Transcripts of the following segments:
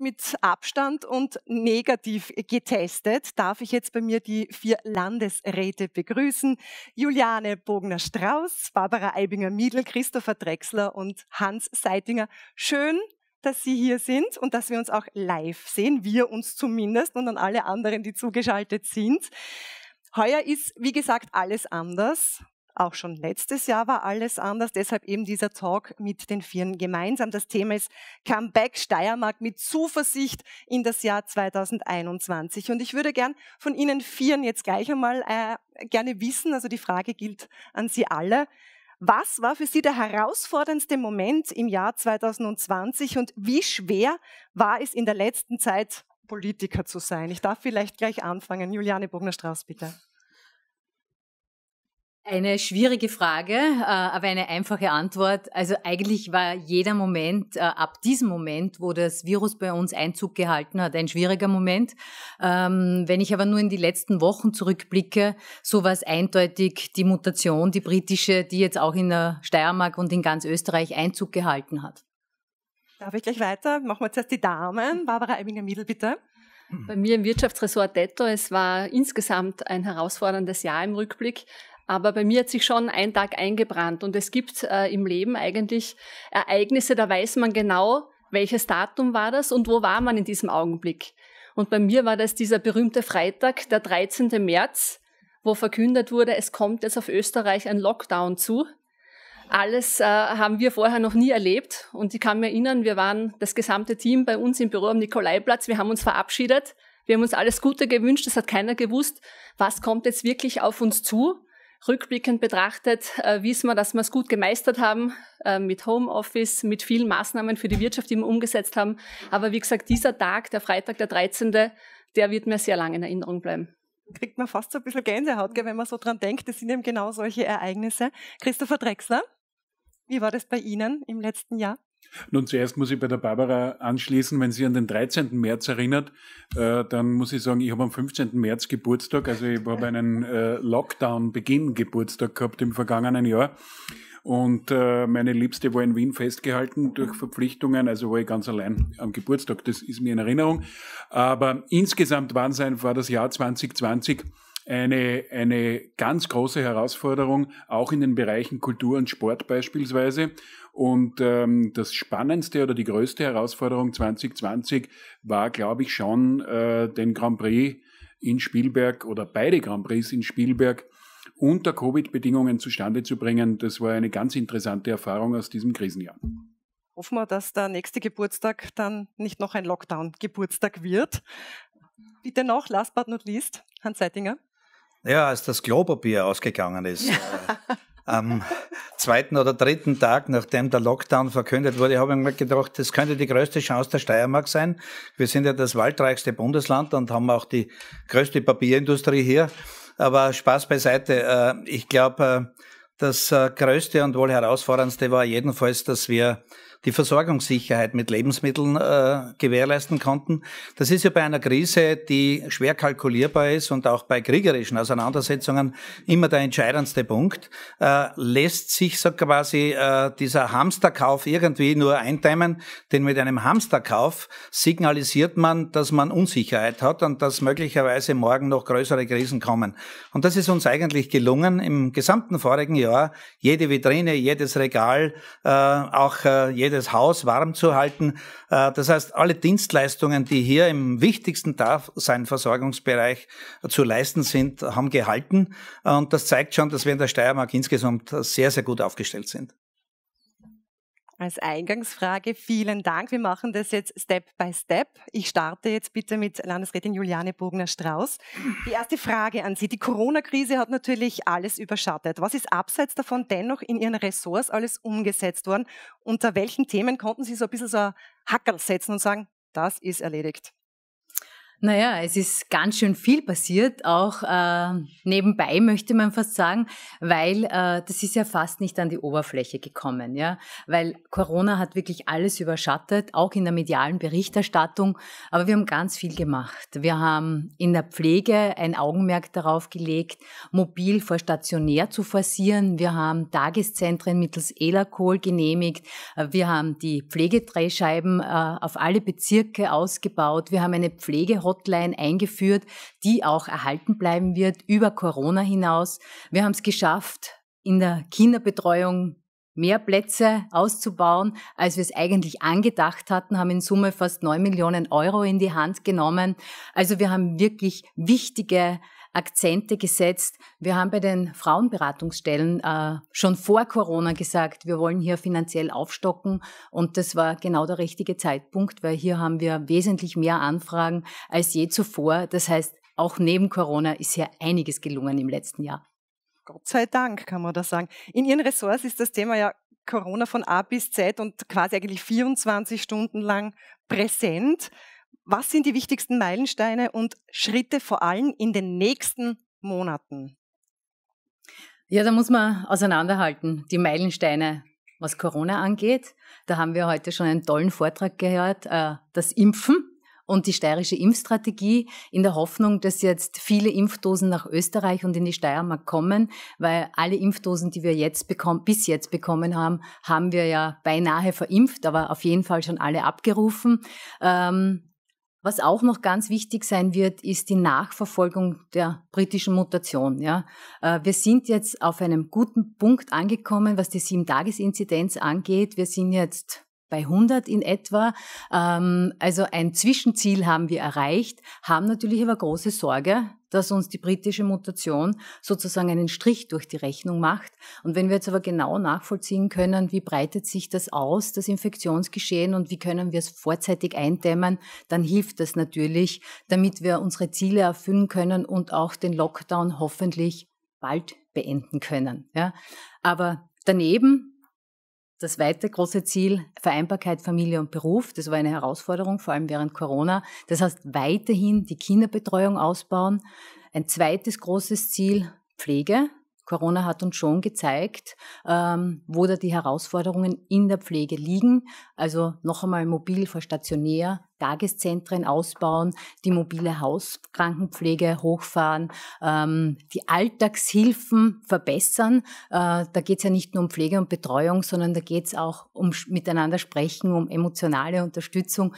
mit Abstand und negativ getestet, darf ich jetzt bei mir die vier Landesräte begrüßen. Juliane Bogner-Strauß, Barbara Eibinger-Miedl, Christopher Drechsler und Hans Seitinger. Schön, dass Sie hier sind und dass wir uns auch live sehen, wir uns zumindest und an alle anderen, die zugeschaltet sind. Heuer ist, wie gesagt, alles anders. Auch schon letztes Jahr war alles anders, deshalb eben dieser Talk mit den Vieren gemeinsam. Das Thema ist Comeback Steiermark mit Zuversicht in das Jahr 2021. Und ich würde gern von Ihnen Vieren jetzt gleich einmal äh, gerne wissen, also die Frage gilt an Sie alle. Was war für Sie der herausforderndste Moment im Jahr 2020 und wie schwer war es in der letzten Zeit, Politiker zu sein? Ich darf vielleicht gleich anfangen. Juliane Bogner-Strauß, bitte. Eine schwierige Frage, äh, aber eine einfache Antwort. Also eigentlich war jeder Moment äh, ab diesem Moment, wo das Virus bei uns Einzug gehalten hat, ein schwieriger Moment. Ähm, wenn ich aber nur in die letzten Wochen zurückblicke, so war es eindeutig die Mutation, die britische, die jetzt auch in der Steiermark und in ganz Österreich Einzug gehalten hat. Darf ich gleich weiter? Machen wir zuerst die Damen. Barbara Eibinger-Miedl, bitte. Bei mir im Wirtschaftsressort Detto, es war insgesamt ein herausforderndes Jahr im Rückblick. Aber bei mir hat sich schon ein Tag eingebrannt. Und es gibt äh, im Leben eigentlich Ereignisse, da weiß man genau, welches Datum war das und wo war man in diesem Augenblick. Und bei mir war das dieser berühmte Freitag, der 13. März, wo verkündet wurde, es kommt jetzt auf Österreich ein Lockdown zu. Alles äh, haben wir vorher noch nie erlebt. Und ich kann mich erinnern, wir waren das gesamte Team bei uns im Büro am Nikolaiplatz. Wir haben uns verabschiedet. Wir haben uns alles Gute gewünscht. Es hat keiner gewusst, was kommt jetzt wirklich auf uns zu rückblickend betrachtet äh, wissen wir, dass wir es gut gemeistert haben äh, mit Homeoffice, mit vielen Maßnahmen für die Wirtschaft, die wir umgesetzt haben. Aber wie gesagt, dieser Tag, der Freitag, der 13., der wird mir sehr lange in Erinnerung bleiben. Kriegt man fast so ein bisschen Gänsehaut, gell, wenn man so dran denkt. Das sind eben genau solche Ereignisse. Christopher Drexler, wie war das bei Ihnen im letzten Jahr? Nun, zuerst muss ich bei der Barbara anschließen, wenn sie an den 13. März erinnert, äh, dann muss ich sagen, ich habe am 15. März Geburtstag, also ich habe einen äh, Lockdown-Beginn-Geburtstag gehabt im vergangenen Jahr. Und äh, meine Liebste war in Wien festgehalten durch Verpflichtungen, also war ich ganz allein am Geburtstag, das ist mir in Erinnerung. Aber insgesamt war das Jahr 2020 eine, eine ganz große Herausforderung, auch in den Bereichen Kultur und Sport beispielsweise. Und ähm, das Spannendste oder die größte Herausforderung 2020 war, glaube ich, schon äh, den Grand Prix in Spielberg oder beide Grand Prix in Spielberg unter Covid-Bedingungen zustande zu bringen. Das war eine ganz interessante Erfahrung aus diesem Krisenjahr hoffen wir, dass der nächste Geburtstag dann nicht noch ein Lockdown-Geburtstag wird. Bitte noch, last but not least, Hans Seitinger. Ja, als das Globerbier ausgegangen ist. Äh, am zweiten oder dritten Tag, nachdem der Lockdown verkündet wurde, habe ich mir gedacht, das könnte die größte Chance der Steiermark sein. Wir sind ja das waldreichste Bundesland und haben auch die größte Papierindustrie hier. Aber Spaß beiseite. Äh, ich glaube, äh, das größte und wohl herausforderndste war jedenfalls, dass wir die Versorgungssicherheit mit Lebensmitteln äh, gewährleisten konnten. Das ist ja bei einer Krise, die schwer kalkulierbar ist und auch bei kriegerischen Auseinandersetzungen immer der entscheidendste Punkt. Äh, lässt sich so quasi äh, dieser Hamsterkauf irgendwie nur eindämmen, denn mit einem Hamsterkauf signalisiert man, dass man Unsicherheit hat und dass möglicherweise morgen noch größere Krisen kommen. Und das ist uns eigentlich gelungen im gesamten vorigen Jahr, jede Vitrine, jedes Regal, äh, auch äh, jedes Haus warm zu halten. Äh, das heißt, alle Dienstleistungen, die hier im wichtigsten Daseinversorgungsbereich zu leisten sind, haben gehalten. Und das zeigt schon, dass wir in der Steiermark insgesamt sehr, sehr gut aufgestellt sind als Eingangsfrage. Vielen Dank. Wir machen das jetzt Step by Step. Ich starte jetzt bitte mit Landesrätin Juliane Bogner-Strauß. Die erste Frage an Sie. Die Corona-Krise hat natürlich alles überschattet. Was ist abseits davon dennoch in Ihren Ressorts alles umgesetzt worden? Unter welchen Themen konnten Sie so ein bisschen so ein Hackerl setzen und sagen, das ist erledigt? Naja, es ist ganz schön viel passiert, auch äh, nebenbei möchte man fast sagen, weil äh, das ist ja fast nicht an die Oberfläche gekommen, ja, weil Corona hat wirklich alles überschattet, auch in der medialen Berichterstattung, aber wir haben ganz viel gemacht. Wir haben in der Pflege ein Augenmerk darauf gelegt, mobil vor stationär zu forcieren. Wir haben Tageszentren mittels Elacol genehmigt. Wir haben die Pflegedrehscheiben äh, auf alle Bezirke ausgebaut. Wir haben eine Pflege Hotline eingeführt, die auch erhalten bleiben wird über Corona hinaus. Wir haben es geschafft, in der Kinderbetreuung mehr Plätze auszubauen, als wir es eigentlich angedacht hatten, haben in Summe fast neun Millionen Euro in die Hand genommen. Also wir haben wirklich wichtige Akzente gesetzt. Wir haben bei den Frauenberatungsstellen äh, schon vor Corona gesagt, wir wollen hier finanziell aufstocken und das war genau der richtige Zeitpunkt, weil hier haben wir wesentlich mehr Anfragen als je zuvor. Das heißt, auch neben Corona ist hier einiges gelungen im letzten Jahr. Gott sei Dank, kann man das sagen. In Ihren Ressorts ist das Thema ja Corona von A bis Z und quasi eigentlich 24 Stunden lang präsent. Was sind die wichtigsten Meilensteine und Schritte vor allem in den nächsten Monaten? Ja, da muss man auseinanderhalten, die Meilensteine, was Corona angeht. Da haben wir heute schon einen tollen Vortrag gehört, äh, das Impfen und die steirische Impfstrategie in der Hoffnung, dass jetzt viele Impfdosen nach Österreich und in die Steiermark kommen, weil alle Impfdosen, die wir jetzt bekommen, bis jetzt bekommen haben, haben wir ja beinahe verimpft, aber auf jeden Fall schon alle abgerufen. Ähm, was auch noch ganz wichtig sein wird, ist die Nachverfolgung der britischen Mutation. Ja. Äh, wir sind jetzt auf einem guten Punkt angekommen, was die Sieben-Tages-Inzidenz angeht. Wir sind jetzt bei 100 in etwa. Ähm, also ein Zwischenziel haben wir erreicht, haben natürlich aber große Sorge, dass uns die britische Mutation sozusagen einen Strich durch die Rechnung macht. Und wenn wir jetzt aber genau nachvollziehen können, wie breitet sich das aus, das Infektionsgeschehen, und wie können wir es vorzeitig eindämmen, dann hilft das natürlich, damit wir unsere Ziele erfüllen können und auch den Lockdown hoffentlich bald beenden können. Ja. Aber daneben das zweite große Ziel, Vereinbarkeit Familie und Beruf, das war eine Herausforderung, vor allem während Corona. Das heißt, weiterhin die Kinderbetreuung ausbauen. Ein zweites großes Ziel, Pflege. Corona hat uns schon gezeigt, ähm, wo da die Herausforderungen in der Pflege liegen. Also noch einmal mobil vor stationär, Tageszentren ausbauen, die mobile Hauskrankenpflege hochfahren, ähm, die Alltagshilfen verbessern. Äh, da geht es ja nicht nur um Pflege und Betreuung, sondern da geht es auch um miteinander sprechen, um emotionale Unterstützung.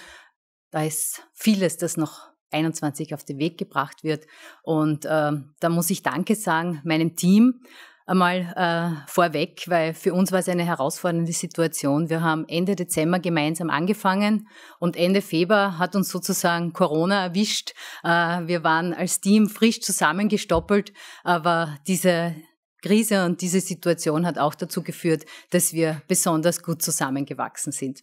Da ist vieles, das noch 21 auf den Weg gebracht wird. Und äh, da muss ich Danke sagen meinem Team einmal äh, vorweg, weil für uns war es eine herausfordernde Situation. Wir haben Ende Dezember gemeinsam angefangen und Ende Februar hat uns sozusagen Corona erwischt. Äh, wir waren als Team frisch zusammengestoppelt, aber diese Krise und diese Situation hat auch dazu geführt, dass wir besonders gut zusammengewachsen sind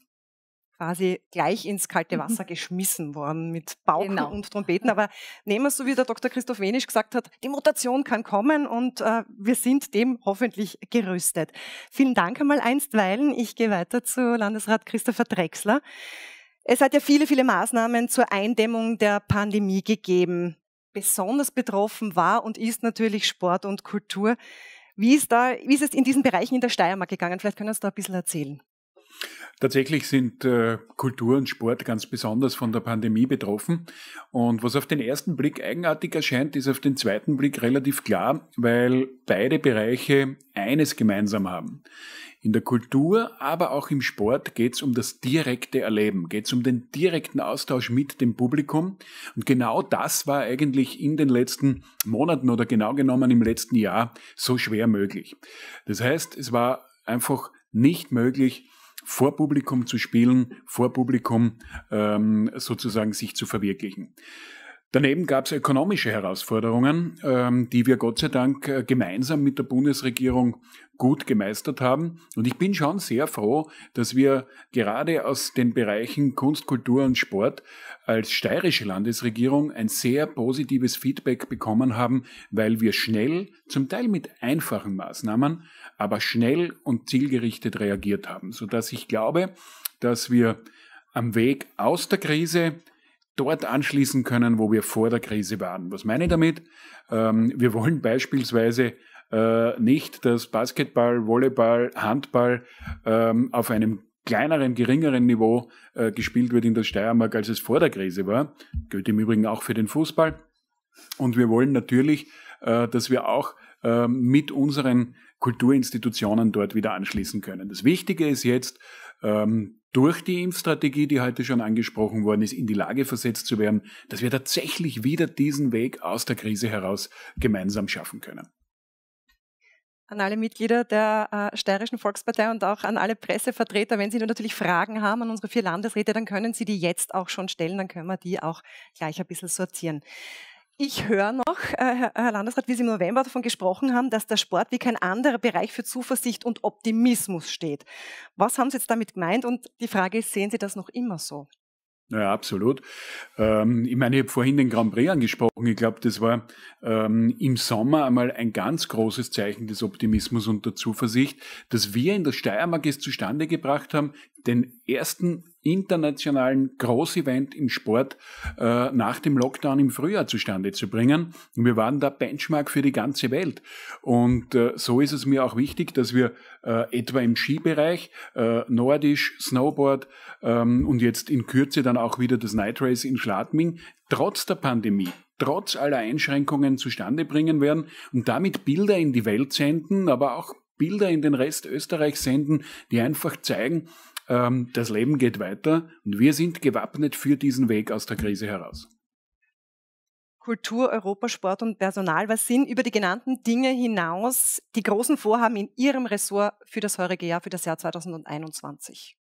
quasi gleich ins kalte mhm. Wasser geschmissen worden mit Pauken genau. und Trompeten. Aber nehmen wir es so, wie der Dr. Christoph Wenisch gesagt hat, die Mutation kann kommen und äh, wir sind dem hoffentlich gerüstet. Vielen Dank einmal einstweilen. Ich gehe weiter zu Landesrat Christopher Drechsler. Es hat ja viele, viele Maßnahmen zur Eindämmung der Pandemie gegeben. Besonders betroffen war und ist natürlich Sport und Kultur. Wie ist, da, wie ist es in diesen Bereichen in der Steiermark gegangen? Vielleicht können Sie uns da ein bisschen erzählen. Tatsächlich sind äh, Kultur und Sport ganz besonders von der Pandemie betroffen. Und was auf den ersten Blick eigenartig erscheint, ist auf den zweiten Blick relativ klar, weil beide Bereiche eines gemeinsam haben. In der Kultur, aber auch im Sport geht es um das direkte Erleben, geht es um den direkten Austausch mit dem Publikum. Und genau das war eigentlich in den letzten Monaten oder genau genommen im letzten Jahr so schwer möglich. Das heißt, es war einfach nicht möglich, vor Publikum zu spielen, vor Publikum ähm, sozusagen sich zu verwirklichen. Daneben gab es ökonomische Herausforderungen, ähm, die wir Gott sei Dank äh, gemeinsam mit der Bundesregierung gut gemeistert haben. Und ich bin schon sehr froh, dass wir gerade aus den Bereichen Kunst, Kultur und Sport als steirische Landesregierung ein sehr positives Feedback bekommen haben, weil wir schnell, zum Teil mit einfachen Maßnahmen, aber schnell und zielgerichtet reagiert haben, sodass ich glaube, dass wir am Weg aus der Krise dort anschließen können, wo wir vor der Krise waren. Was meine ich damit? Ähm, wir wollen beispielsweise äh, nicht, dass Basketball, Volleyball, Handball ähm, auf einem kleineren, geringeren Niveau äh, gespielt wird in der Steiermark, als es vor der Krise war. Gilt im Übrigen auch für den Fußball. Und wir wollen natürlich, äh, dass wir auch ähm, mit unseren Kulturinstitutionen dort wieder anschließen können. Das Wichtige ist jetzt, ähm, durch die Impfstrategie, die heute schon angesprochen worden ist, in die Lage versetzt zu werden, dass wir tatsächlich wieder diesen Weg aus der Krise heraus gemeinsam schaffen können an alle Mitglieder der äh, Steirischen Volkspartei und auch an alle Pressevertreter. Wenn Sie nur natürlich Fragen haben an unsere vier Landesräte, dann können Sie die jetzt auch schon stellen, dann können wir die auch gleich ein bisschen sortieren. Ich höre noch, äh, Herr Landesrat, wie Sie im November davon gesprochen haben, dass der Sport wie kein anderer Bereich für Zuversicht und Optimismus steht. Was haben Sie jetzt damit gemeint? Und die Frage ist, sehen Sie das noch immer so? Ja, absolut. Ähm, ich meine, ich habe vorhin den Grand Prix angesprochen. Ich glaube, das war ähm, im Sommer einmal ein ganz großes Zeichen des Optimismus und der Zuversicht, dass wir in der Steiermark es zustande gebracht haben, den ersten internationalen Großevent im Sport äh, nach dem Lockdown im Frühjahr zustande zu bringen. wir waren da Benchmark für die ganze Welt. Und äh, so ist es mir auch wichtig, dass wir äh, etwa im Skibereich, äh, Nordisch, Snowboard ähm, und jetzt in Kürze dann auch wieder das Night Race in Schladming, trotz der Pandemie trotz aller Einschränkungen zustande bringen werden und damit Bilder in die Welt senden, aber auch Bilder in den Rest Österreichs senden, die einfach zeigen, ähm, das Leben geht weiter und wir sind gewappnet für diesen Weg aus der Krise heraus. Kultur, Europa, Sport und Personal, was sind über die genannten Dinge hinaus die großen Vorhaben in Ihrem Ressort für das heurige Jahr, für das Jahr 2021?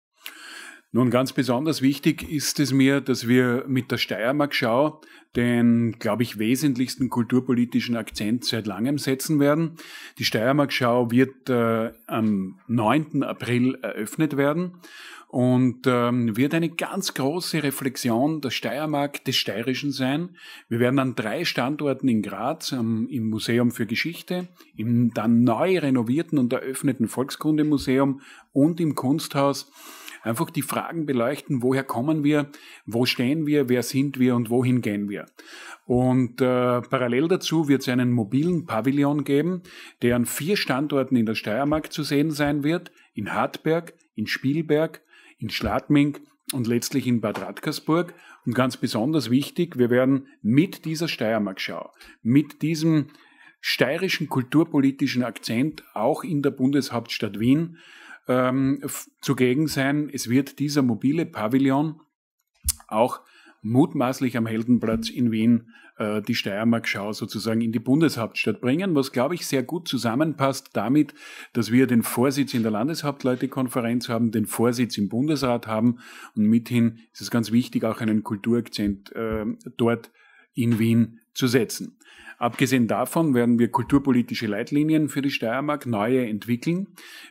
Nun, ganz besonders wichtig ist es mir, dass wir mit der Steiermark-Schau den, glaube ich, wesentlichsten kulturpolitischen Akzent seit langem setzen werden. Die Steiermark-Schau wird äh, am 9. April eröffnet werden und ähm, wird eine ganz große Reflexion der Steiermark, des Steirischen sein. Wir werden an drei Standorten in Graz, ähm, im Museum für Geschichte, im dann neu renovierten und eröffneten Volkskundemuseum und im Kunsthaus Einfach die Fragen beleuchten, woher kommen wir, wo stehen wir, wer sind wir und wohin gehen wir. Und äh, parallel dazu wird es einen mobilen Pavillon geben, der an vier Standorten in der Steiermark zu sehen sein wird, in Hartberg, in Spielberg, in Schladming und letztlich in Bad Radkersburg. Und ganz besonders wichtig, wir werden mit dieser Steiermark-Schau, mit diesem steirischen kulturpolitischen Akzent auch in der Bundeshauptstadt Wien ähm, zugegen sein. Es wird dieser mobile Pavillon auch mutmaßlich am Heldenplatz in Wien äh, die Steiermark-Schau sozusagen in die Bundeshauptstadt bringen, was, glaube ich, sehr gut zusammenpasst damit, dass wir den Vorsitz in der Landeshauptleutekonferenz haben, den Vorsitz im Bundesrat haben und mithin ist es ganz wichtig, auch einen Kulturakzent äh, dort in Wien zu setzen. Abgesehen davon werden wir kulturpolitische Leitlinien für die Steiermark neue entwickeln.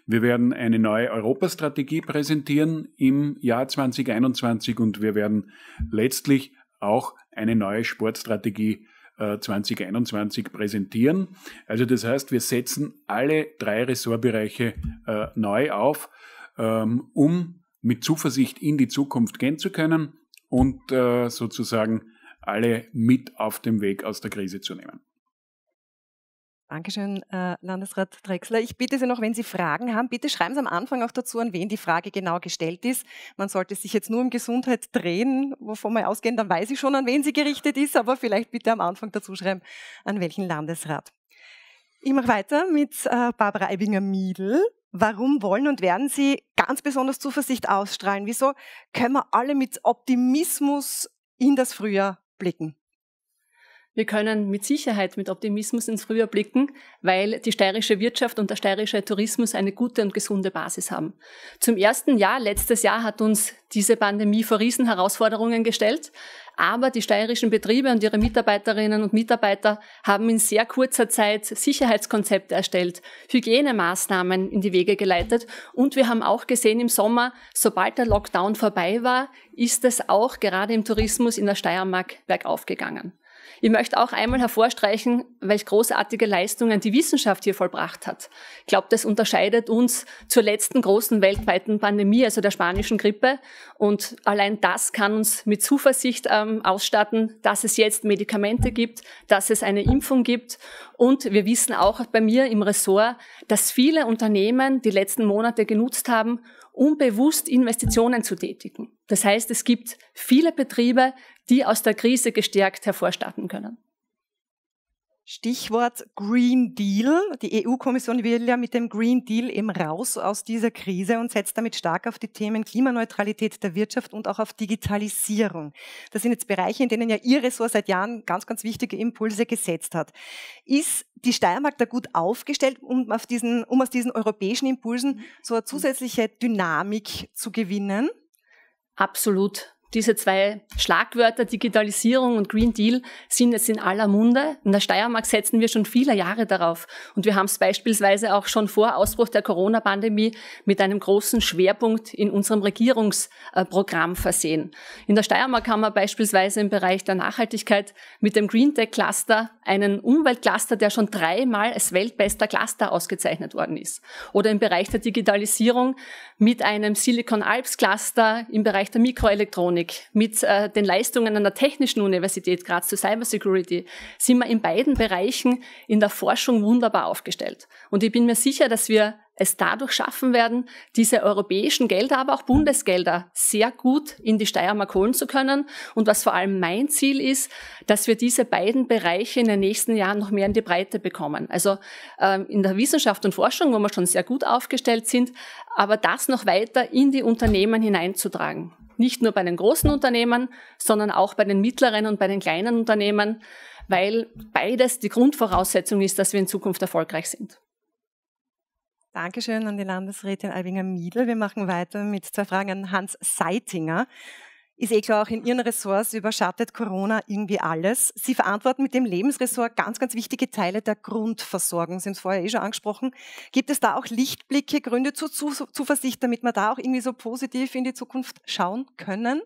Wir werden eine neue Europastrategie präsentieren im Jahr 2021 und wir werden letztlich auch eine neue Sportstrategie 2021 äh, präsentieren. Also das heißt, wir setzen alle drei Ressortbereiche äh, neu auf, ähm, um mit Zuversicht in die Zukunft gehen zu können und äh, sozusagen alle mit auf dem Weg aus der Krise zu nehmen. Dankeschön, äh, Landesrat Drexler. Ich bitte Sie noch, wenn Sie Fragen haben, bitte schreiben Sie am Anfang auch dazu, an wen die Frage genau gestellt ist. Man sollte sich jetzt nur um Gesundheit drehen, wovon wir ausgehen, dann weiß ich schon, an wen sie gerichtet ist, aber vielleicht bitte am Anfang dazu schreiben, an welchen Landesrat. Ich mache weiter mit äh, Barbara Eibinger-Miedl. Warum wollen und werden Sie ganz besonders Zuversicht ausstrahlen? Wieso können wir alle mit Optimismus in das Frühjahr blicken. Wir können mit Sicherheit mit Optimismus ins Frühjahr blicken, weil die steirische Wirtschaft und der steirische Tourismus eine gute und gesunde Basis haben. Zum ersten Jahr, letztes Jahr hat uns diese Pandemie vor Riesenherausforderungen gestellt, aber die steirischen Betriebe und ihre Mitarbeiterinnen und Mitarbeiter haben in sehr kurzer Zeit Sicherheitskonzepte erstellt, Hygienemaßnahmen in die Wege geleitet. Und wir haben auch gesehen im Sommer, sobald der Lockdown vorbei war, ist es auch gerade im Tourismus in der Steiermark bergauf gegangen. Ich möchte auch einmal hervorstreichen, welche großartige Leistungen die Wissenschaft hier vollbracht hat. Ich glaube, das unterscheidet uns zur letzten großen weltweiten Pandemie, also der spanischen Grippe. Und allein das kann uns mit Zuversicht ähm, ausstatten, dass es jetzt Medikamente gibt, dass es eine Impfung gibt. Und wir wissen auch bei mir im Ressort, dass viele Unternehmen die letzten Monate genutzt haben, um bewusst Investitionen zu tätigen. Das heißt, es gibt viele Betriebe, die aus der Krise gestärkt hervorstarten können. Stichwort Green Deal. Die EU-Kommission will ja mit dem Green Deal eben raus aus dieser Krise und setzt damit stark auf die Themen Klimaneutralität der Wirtschaft und auch auf Digitalisierung. Das sind jetzt Bereiche, in denen ja Ihr Ressort seit Jahren ganz, ganz wichtige Impulse gesetzt hat. Ist die Steiermark da gut aufgestellt, um, auf diesen, um aus diesen europäischen Impulsen so eine zusätzliche Dynamik zu gewinnen? Absolut diese zwei Schlagwörter Digitalisierung und Green Deal sind jetzt in aller Munde. In der Steiermark setzen wir schon viele Jahre darauf. Und wir haben es beispielsweise auch schon vor Ausbruch der Corona-Pandemie mit einem großen Schwerpunkt in unserem Regierungsprogramm versehen. In der Steiermark haben wir beispielsweise im Bereich der Nachhaltigkeit mit dem Green Tech Cluster einen Umweltcluster, der schon dreimal als weltbester Cluster ausgezeichnet worden ist. Oder im Bereich der Digitalisierung mit einem Silicon Alps Cluster im Bereich der Mikroelektronik, mit äh, den Leistungen an der Technischen Universität Graz zur Cybersecurity, sind wir in beiden Bereichen in der Forschung wunderbar aufgestellt. Und ich bin mir sicher, dass wir es dadurch schaffen werden, diese europäischen Gelder, aber auch Bundesgelder sehr gut in die Steiermark holen zu können. Und was vor allem mein Ziel ist, dass wir diese beiden Bereiche in den nächsten Jahren noch mehr in die Breite bekommen. Also ähm, in der Wissenschaft und Forschung, wo wir schon sehr gut aufgestellt sind, aber das noch weiter in die Unternehmen hineinzutragen. Nicht nur bei den großen Unternehmen, sondern auch bei den mittleren und bei den kleinen Unternehmen, weil beides die Grundvoraussetzung ist, dass wir in Zukunft erfolgreich sind. Dankeschön an die Landesrätin Albinger-Miedl. Wir machen weiter mit zwei Fragen an Hans Seitinger. Ist eh klar, auch in Ihren Ressorts überschattet Corona irgendwie alles. Sie verantworten mit dem Lebensressort ganz, ganz wichtige Teile der Grundversorgung. Sie haben es vorher eh schon angesprochen. Gibt es da auch Lichtblicke, Gründe zur Zuversicht, damit wir da auch irgendwie so positiv in die Zukunft schauen können?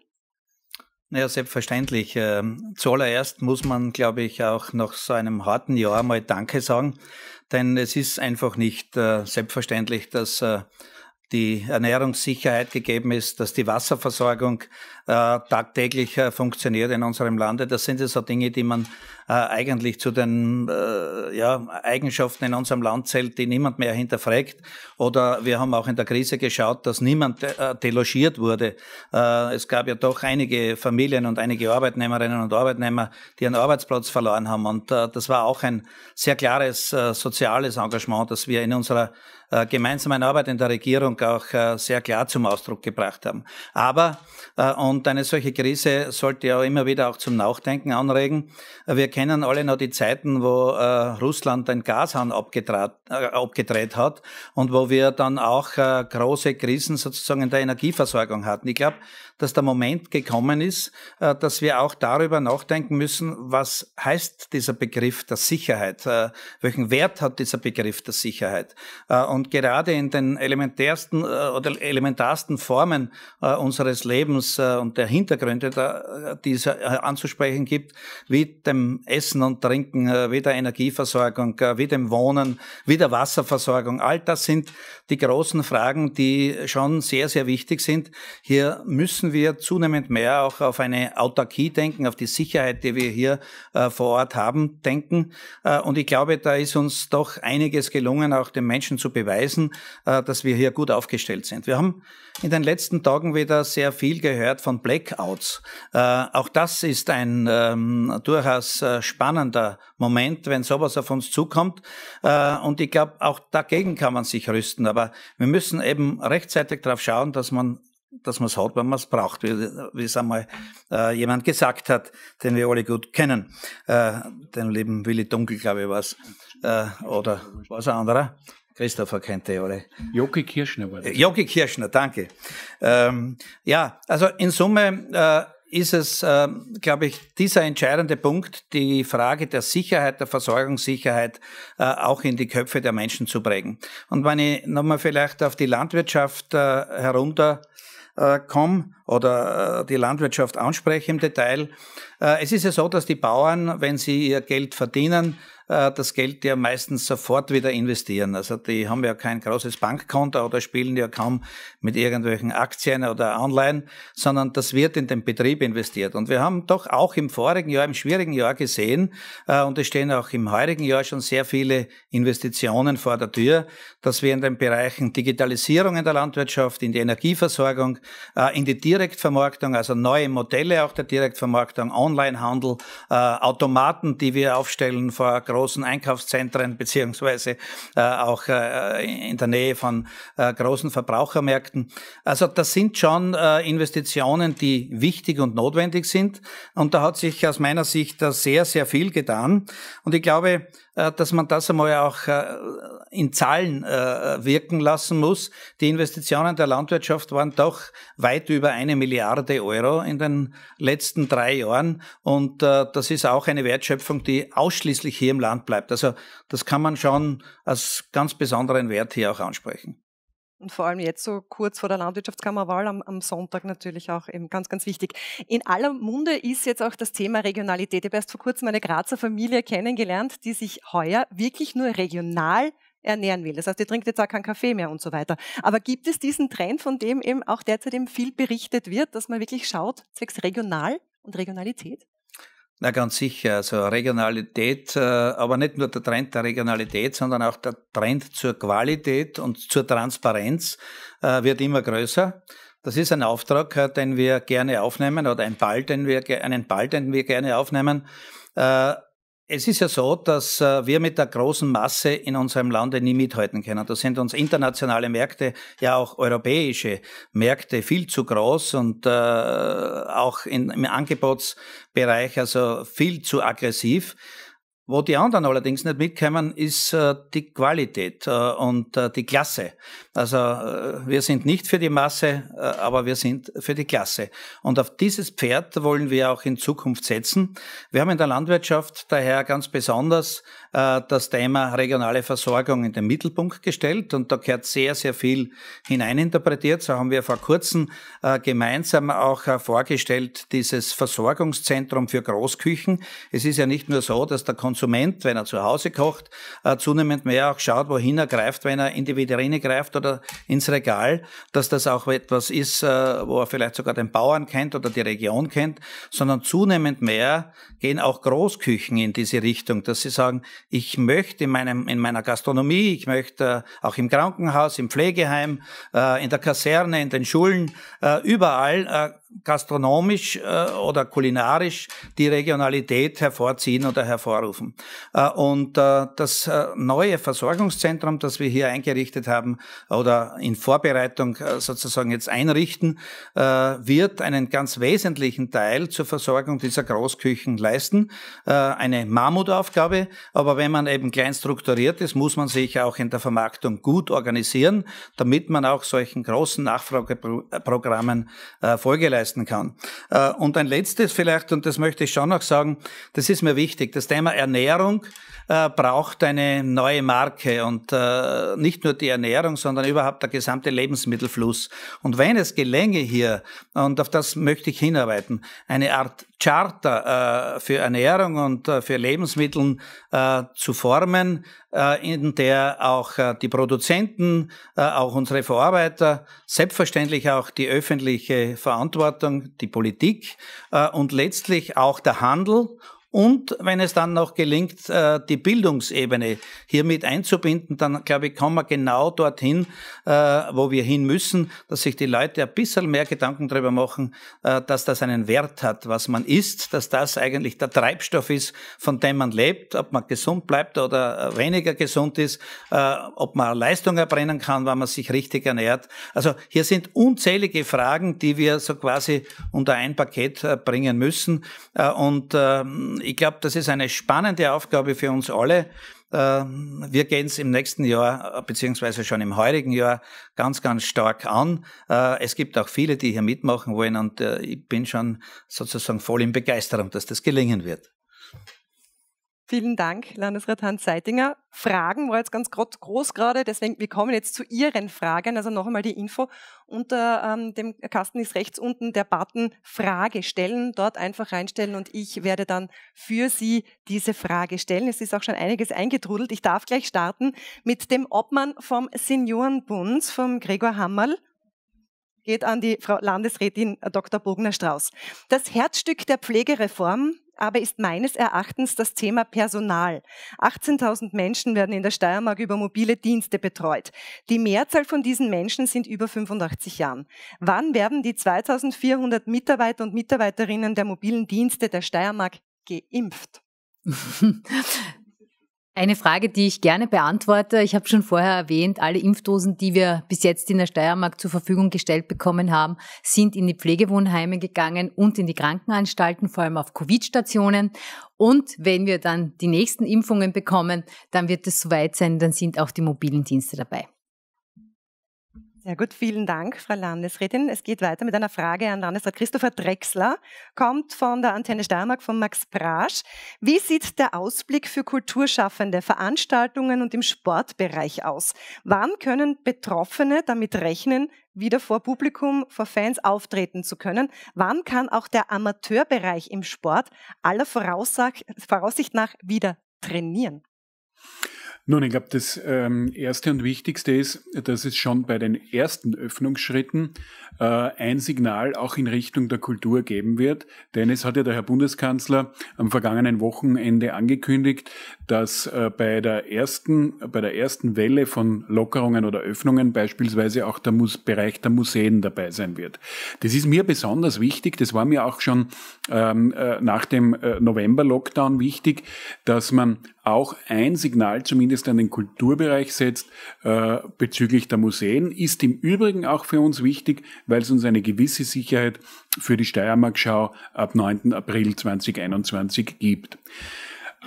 Naja, selbstverständlich. Ähm, zuallererst muss man, glaube ich, auch nach so einem harten Jahr mal Danke sagen, denn es ist einfach nicht äh, selbstverständlich, dass äh, die Ernährungssicherheit gegeben ist, dass die Wasserversorgung äh, tagtäglich äh, funktioniert in unserem Lande. Das sind so also Dinge, die man äh, eigentlich zu den äh, ja, Eigenschaften in unserem Land zählt, die niemand mehr hinterfragt. Oder wir haben auch in der Krise geschaut, dass niemand äh, delogiert wurde. Äh, es gab ja doch einige Familien und einige Arbeitnehmerinnen und Arbeitnehmer, die ihren Arbeitsplatz verloren haben. Und äh, das war auch ein sehr klares äh, soziales Engagement, das wir in unserer äh, gemeinsamen Arbeit in der Regierung auch äh, sehr klar zum Ausdruck gebracht haben. Aber, äh, und eine solche Krise sollte ja immer wieder auch zum Nachdenken anregen. Wir kennen alle noch die Zeiten, wo äh, Russland den Gashahn äh, abgedreht hat und wo wir dann auch äh, große Krisen sozusagen in der Energieversorgung hatten. Ich glaube, dass der Moment gekommen ist, äh, dass wir auch darüber nachdenken müssen, was heißt dieser Begriff der Sicherheit? Äh, welchen Wert hat dieser Begriff der Sicherheit? Äh, und gerade in den elementärsten oder elementarsten Formen unseres Lebens und der Hintergründe, die es anzusprechen gibt, wie dem Essen und Trinken, wie der Energieversorgung, wie dem Wohnen, wie der Wasserversorgung, all das sind die großen Fragen, die schon sehr, sehr wichtig sind. Hier müssen müssen wir zunehmend mehr auch auf eine Autarkie denken, auf die Sicherheit, die wir hier äh, vor Ort haben, denken. Äh, und ich glaube, da ist uns doch einiges gelungen, auch den Menschen zu beweisen, äh, dass wir hier gut aufgestellt sind. Wir haben in den letzten Tagen wieder sehr viel gehört von Blackouts. Äh, auch das ist ein ähm, durchaus äh, spannender Moment, wenn sowas auf uns zukommt. Äh, und ich glaube, auch dagegen kann man sich rüsten. Aber wir müssen eben rechtzeitig darauf schauen, dass man dass man es hat, wenn man es braucht, wie, wie es einmal äh, jemand gesagt hat, den wir alle gut kennen, äh, den lieben Willi Dunkel, glaube ich, war äh, oder war ein anderer? Christopher kennt ihr eh alle. Jogi Kirschner war das. Äh, Jogi Kirschner, danke. Ähm, ja, also in Summe äh, ist es, äh, glaube ich, dieser entscheidende Punkt, die Frage der Sicherheit, der Versorgungssicherheit äh, auch in die Köpfe der Menschen zu prägen. Und wenn ich nochmal vielleicht auf die Landwirtschaft äh, herunter äh, komme oder äh, die Landwirtschaft anspreche im Detail. Äh, es ist ja so, dass die Bauern, wenn sie ihr Geld verdienen, äh, das Geld ja meistens sofort wieder investieren. Also die haben ja kein großes Bankkonto oder spielen ja kaum mit irgendwelchen Aktien oder Anleihen, sondern das wird in den Betrieb investiert. Und wir haben doch auch im vorigen Jahr, im schwierigen Jahr gesehen, äh, und es stehen auch im heurigen Jahr schon sehr viele Investitionen vor der Tür, dass wir in den Bereichen Digitalisierung in der Landwirtschaft, in die Energieversorgung, äh, in die Direktvermarktung, also neue Modelle auch der Direktvermarktung, Onlinehandel, Automaten, die wir aufstellen vor großen Einkaufszentren beziehungsweise äh, auch äh, in der Nähe von äh, großen Verbrauchermärkten. Also das sind schon äh, Investitionen, die wichtig und notwendig sind. Und da hat sich aus meiner Sicht sehr, sehr viel getan. Und ich glaube, äh, dass man das einmal auch äh, in Zahlen wirken lassen muss. Die Investitionen der Landwirtschaft waren doch weit über eine Milliarde Euro in den letzten drei Jahren. Und das ist auch eine Wertschöpfung, die ausschließlich hier im Land bleibt. Also das kann man schon als ganz besonderen Wert hier auch ansprechen. Und vor allem jetzt so kurz vor der Landwirtschaftskammerwahl am, am, Sonntag natürlich auch eben ganz, ganz wichtig. In aller Munde ist jetzt auch das Thema Regionalität. Ich habe erst vor kurzem eine Grazer Familie kennengelernt, die sich heuer wirklich nur regional ernähren will. Das heißt, die trinkt jetzt auch keinen Kaffee mehr und so weiter. Aber gibt es diesen Trend, von dem eben auch derzeit eben viel berichtet wird, dass man wirklich schaut, zwecks regional und Regionalität? Na ganz sicher, also Regionalität, äh, aber nicht nur der Trend der Regionalität, sondern auch der Trend zur Qualität und zur Transparenz äh, wird immer größer. Das ist ein Auftrag, äh, den wir gerne aufnehmen oder ein Ball, den wir, einen Ball, den wir gerne aufnehmen. Es ist ja so, dass äh, wir mit der großen Masse in unserem Lande nie mithalten können. Da sind uns internationale Märkte, ja auch europäische Märkte viel zu groß und äh, auch in, im Angebotsbereich also viel zu aggressiv. Wo die anderen allerdings nicht mitkommen, ist äh, die Qualität äh, und äh, die Klasse. Also äh, wir sind nicht für die Masse, äh, aber wir sind für die Klasse. Und auf dieses Pferd wollen wir auch in Zukunft setzen. Wir haben in der Landwirtschaft daher ganz besonders äh, das Thema regionale Versorgung in den Mittelpunkt gestellt und da gehört sehr, sehr viel hineininterpretiert. So haben wir vor kurzem gemeinsam auch vorgestellt, dieses Versorgungszentrum für Großküchen. Es ist ja nicht nur so, dass der Konsument, wenn er zu Hause kocht, zunehmend mehr auch schaut, wohin er greift, wenn er in die Vitrine greift oder ins Regal, dass das auch etwas ist, äh, wo er vielleicht sogar den Bauern kennt oder die Region kennt, sondern zunehmend mehr gehen auch Großküchen in diese Richtung, dass sie sagen, ich möchte in meinem, in meiner Gastronomie, ich möchte äh, auch im Krankenhaus, im Pflegeheim, äh, in der Kaserne, in den Schulen, überall gastronomisch äh, oder kulinarisch die Regionalität hervorziehen oder hervorrufen. Äh, und äh, das äh, neue Versorgungszentrum, das wir hier eingerichtet haben oder in Vorbereitung äh, sozusagen jetzt einrichten, äh, wird einen ganz wesentlichen Teil zur Versorgung dieser Großküchen leisten. Äh, eine Mammutaufgabe, aber wenn man eben klein strukturiert ist, muss man sich auch in der Vermarktung gut organisieren, damit man auch solchen großen Nachfrageprogrammen äh, Folge leisten leisten kann. Äh, und ein letztes vielleicht, und das möchte ich schon noch sagen, das ist mir wichtig, das Thema Ernährung äh, braucht eine neue Marke und äh, nicht nur die Ernährung, sondern überhaupt der gesamte Lebensmittelfluss. Und wenn es gelänge hier, und auf das möchte ich hinarbeiten, eine Art Charter äh, für Ernährung und äh, für Lebensmittel äh, zu formen, in der auch die Produzenten, auch unsere Verarbeiter, selbstverständlich auch die öffentliche Verantwortung, die Politik und letztlich auch der Handel und wenn es dann noch gelingt, äh, die Bildungsebene hier mit einzubinden, dann glaube ich, kommen wir genau dorthin, äh, wo wir hin müssen, dass sich die Leute ein bisschen mehr Gedanken darüber machen, äh, dass das einen Wert hat, was man isst, dass das eigentlich der Treibstoff ist, von dem man lebt, ob man gesund bleibt oder weniger gesund ist, ob man Leistung erbrennen kann, wenn man sich richtig ernährt. Also hier sind unzählige Fragen, die wir so quasi unter ein Paket bringen müssen. Und ähm, ich glaube, das ist eine spannende Aufgabe für uns alle. Ähm, wir gehen es im nächsten Jahr, äh, beziehungsweise schon im heurigen Jahr, ganz, ganz stark an. Äh, es gibt auch viele, die hier mitmachen wollen und äh, ich bin schon sozusagen voll in Begeisterung, dass das gelingen wird. Vielen Dank, Landesrat Hans Seitinger. Fragen war jetzt ganz groß gerade, deswegen wir kommen jetzt zu Ihren Fragen. Also noch einmal die Info. Unter ähm, dem Kasten ist rechts unten der Button Frage stellen. Dort einfach reinstellen und ich werde dann für Sie diese Frage stellen. Es ist auch schon einiges eingetrudelt. Ich darf gleich starten mit dem Obmann vom Seniorenbund, vom Gregor Hammerl geht an die Frau Landesrätin Dr. Bogner-Strauß. Das Herzstück der Pflegereform, aber ist meines Erachtens das Thema Personal. 18.000 Menschen werden in der Steiermark über mobile Dienste betreut. Die Mehrzahl von diesen Menschen sind über 85 Jahren. Wann werden die 2.400 Mitarbeiter und Mitarbeiterinnen der mobilen Dienste der Steiermark geimpft? Eine Frage, die ich gerne beantworte. Ich habe schon vorher erwähnt, alle Impfdosen, die wir bis jetzt in der Steiermark zur Verfügung gestellt bekommen haben, sind in die Pflegewohnheime gegangen und in die Krankenanstalten, vor allem auf Covid-Stationen. Und wenn wir dann die nächsten Impfungen bekommen, dann wird es soweit sein, dann sind auch die mobilen Dienste dabei. Sehr gut, vielen Dank, Frau Landesrätin. Es geht weiter mit einer Frage an Landesrat Christopher Drechsler, kommt von der Antenne Steiermark von Max Brasch. Wie sieht der Ausblick für Kulturschaffende, Veranstaltungen und im Sportbereich aus? Wann können Betroffene damit rechnen, wieder vor Publikum, vor Fans auftreten zu können? Wann kann auch der Amateurbereich im Sport aller Voraussicht nach wieder trainieren? Nun, ich glaube, das ähm, Erste und Wichtigste ist, dass es schon bei den ersten Öffnungsschritten äh, ein Signal auch in Richtung der Kultur geben wird. Denn es hat ja der Herr Bundeskanzler am vergangenen Wochenende angekündigt, dass äh, bei, der ersten, bei der ersten Welle von Lockerungen oder Öffnungen beispielsweise auch der Mus Bereich der Museen dabei sein wird. Das ist mir besonders wichtig, das war mir auch schon ähm, äh, nach dem äh, November-Lockdown wichtig, dass man auch ein Signal zumindest an den Kulturbereich setzt äh, bezüglich der Museen, ist im Übrigen auch für uns wichtig, weil es uns eine gewisse Sicherheit für die Steiermarkschau ab 9. April 2021 gibt.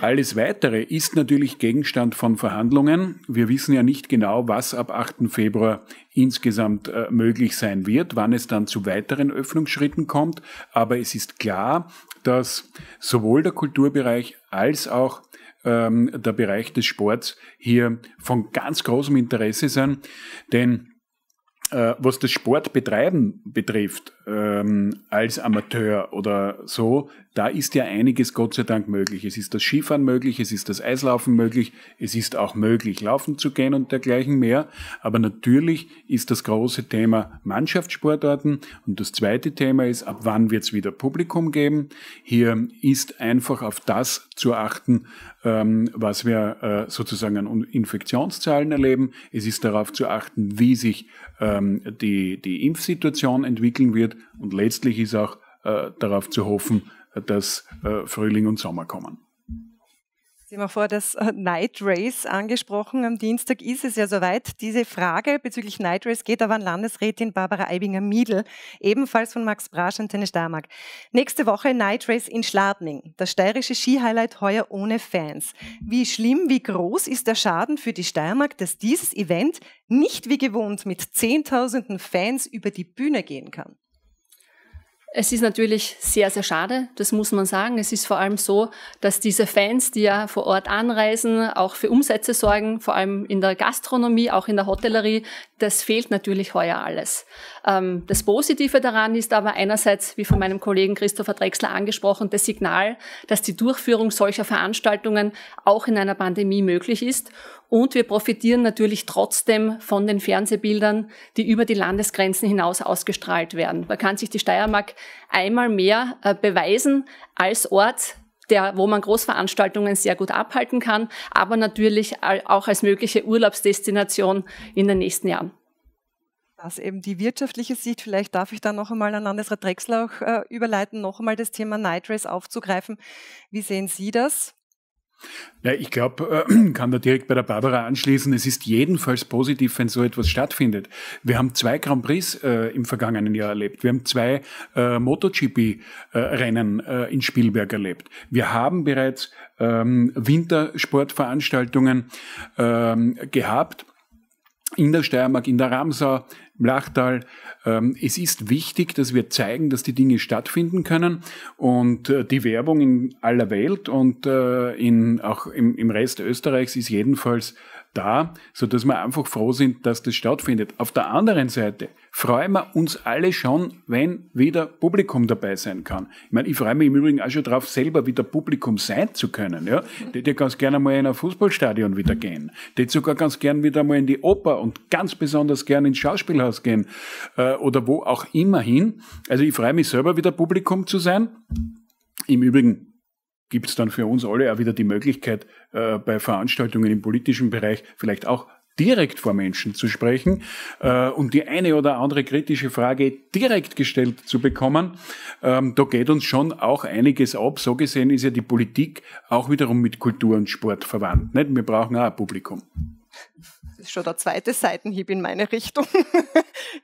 Alles Weitere ist natürlich Gegenstand von Verhandlungen. Wir wissen ja nicht genau, was ab 8. Februar insgesamt äh, möglich sein wird, wann es dann zu weiteren Öffnungsschritten kommt. Aber es ist klar, dass sowohl der Kulturbereich als auch ähm, der Bereich des Sports hier von ganz großem Interesse sind. Denn äh, was das Sportbetreiben betrifft, ähm, als Amateur oder so, da ist ja einiges Gott sei Dank möglich. Es ist das Skifahren möglich, es ist das Eislaufen möglich, es ist auch möglich, laufen zu gehen und dergleichen mehr. Aber natürlich ist das große Thema Mannschaftssportarten und das zweite Thema ist, ab wann wird es wieder Publikum geben. Hier ist einfach auf das zu achten, ähm, was wir äh, sozusagen an Infektionszahlen erleben. Es ist darauf zu achten, wie sich ähm, die, die Impfsituation entwickeln wird. Und letztlich ist auch äh, darauf zu hoffen, dass äh, Frühling und Sommer kommen. Sie haben vor das äh, Night Race angesprochen. Am Dienstag ist es ja soweit. Diese Frage bezüglich Night Race geht aber an Landesrätin Barbara Eibinger-Miedl, ebenfalls von Max Brasch und Tennis Starmark. Nächste Woche Night Race in Schladming, das steirische Ski-Highlight heuer ohne Fans. Wie schlimm, wie groß ist der Schaden für die Steiermark, dass dieses Event nicht wie gewohnt mit Zehntausenden Fans über die Bühne gehen kann? Es ist natürlich sehr, sehr schade, das muss man sagen. Es ist vor allem so, dass diese Fans, die ja vor Ort anreisen, auch für Umsätze sorgen, vor allem in der Gastronomie, auch in der Hotellerie, das fehlt natürlich heuer alles. Ähm, das Positive daran ist aber einerseits, wie von meinem Kollegen Christopher Drexler angesprochen, das Signal, dass die Durchführung solcher Veranstaltungen auch in einer Pandemie möglich ist. Und wir profitieren natürlich trotzdem von den Fernsehbildern, die über die Landesgrenzen hinaus ausgestrahlt werden. Man kann sich die Steiermark einmal mehr äh, beweisen als Ort, der, wo man Großveranstaltungen sehr gut abhalten kann, aber natürlich auch als mögliche Urlaubsdestination in den nächsten Jahren. Das eben die wirtschaftliche Sicht, vielleicht darf ich da noch einmal an Landesrat Drechsler auch äh, überleiten, noch einmal das Thema Night Race aufzugreifen. Wie sehen Sie das? Ja, ich glaube, äh, kann da direkt bei der Barbara anschließen. Es ist jedenfalls positiv, wenn so etwas stattfindet. Wir haben zwei Grand Prix äh, im vergangenen Jahr erlebt. Wir haben zwei äh, MotoGP-Rennen äh, in Spielberg erlebt. Wir haben bereits ähm, Wintersportveranstaltungen ähm, gehabt in der Steiermark, in der Ramsau, Blachtal. Ähm, es ist wichtig, dass wir zeigen, dass die Dinge stattfinden können und äh, die Werbung in aller Welt und äh, in, auch im, Rest Österreichs ist jedenfalls da, sodass wir einfach froh sind, dass das stattfindet. Auf der anderen Seite freuen wir uns alle schon, wenn wieder Publikum dabei sein kann. Ich meine, ich freue mich im Übrigen auch schon darauf, selber wieder Publikum sein zu können. Ja? Die, die ganz gerne mal in ein Fußballstadion wieder gehen, die sogar ganz gerne wieder mal in die Oper und ganz besonders gerne ins Schauspielhaus gehen äh, oder wo auch immer hin. Also ich freue mich selber wieder Publikum zu sein. Im Übrigen gibt es dann für uns alle auch wieder die Möglichkeit, äh, bei Veranstaltungen im politischen Bereich vielleicht auch direkt vor Menschen zu sprechen äh, und die eine oder andere kritische Frage direkt gestellt zu bekommen, ähm, da geht uns schon auch einiges ab. So gesehen ist ja die Politik auch wiederum mit Kultur und Sport verwandt. Nicht? Wir brauchen auch ein Publikum. Das ist schon der zweite Seitenhieb in meine Richtung.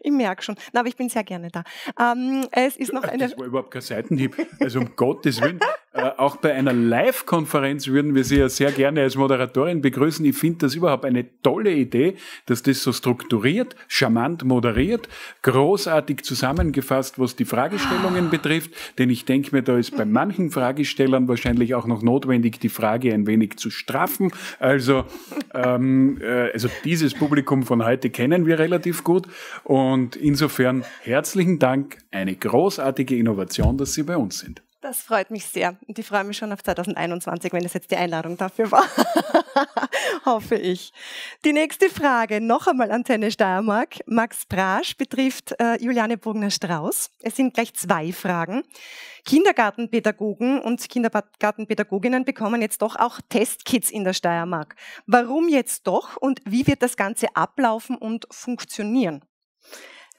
ich merke schon. Na, aber ich bin sehr gerne da. Ähm, es ist noch eine. Das war überhaupt kein Seitenhieb. Also um Gottes Willen auch bei einer Live-Konferenz würden wir Sie ja sehr gerne als Moderatorin begrüßen. Ich finde das überhaupt eine tolle Idee, dass das so strukturiert, charmant moderiert, großartig zusammengefasst, was die Fragestellungen betrifft. Denn ich denke mir, da ist bei manchen Fragestellern wahrscheinlich auch noch notwendig, die Frage ein wenig zu straffen. Also, ähm, äh, also dieses Publikum von heute kennen wir relativ gut. Und insofern herzlichen Dank, eine großartige Innovation, dass Sie bei uns sind. Das freut mich sehr. Und ich freue mich schon auf 2021, wenn es jetzt die Einladung dafür war. Hoffe ich. Die nächste Frage, noch einmal Antenne Steiermark. Max Brasch betrifft äh, Juliane Bogner-Strauß. Es sind gleich zwei Fragen. Kindergartenpädagogen und Kindergartenpädagoginnen bekommen jetzt doch auch Testkits in der Steiermark. Warum jetzt doch und wie wird das Ganze ablaufen und funktionieren?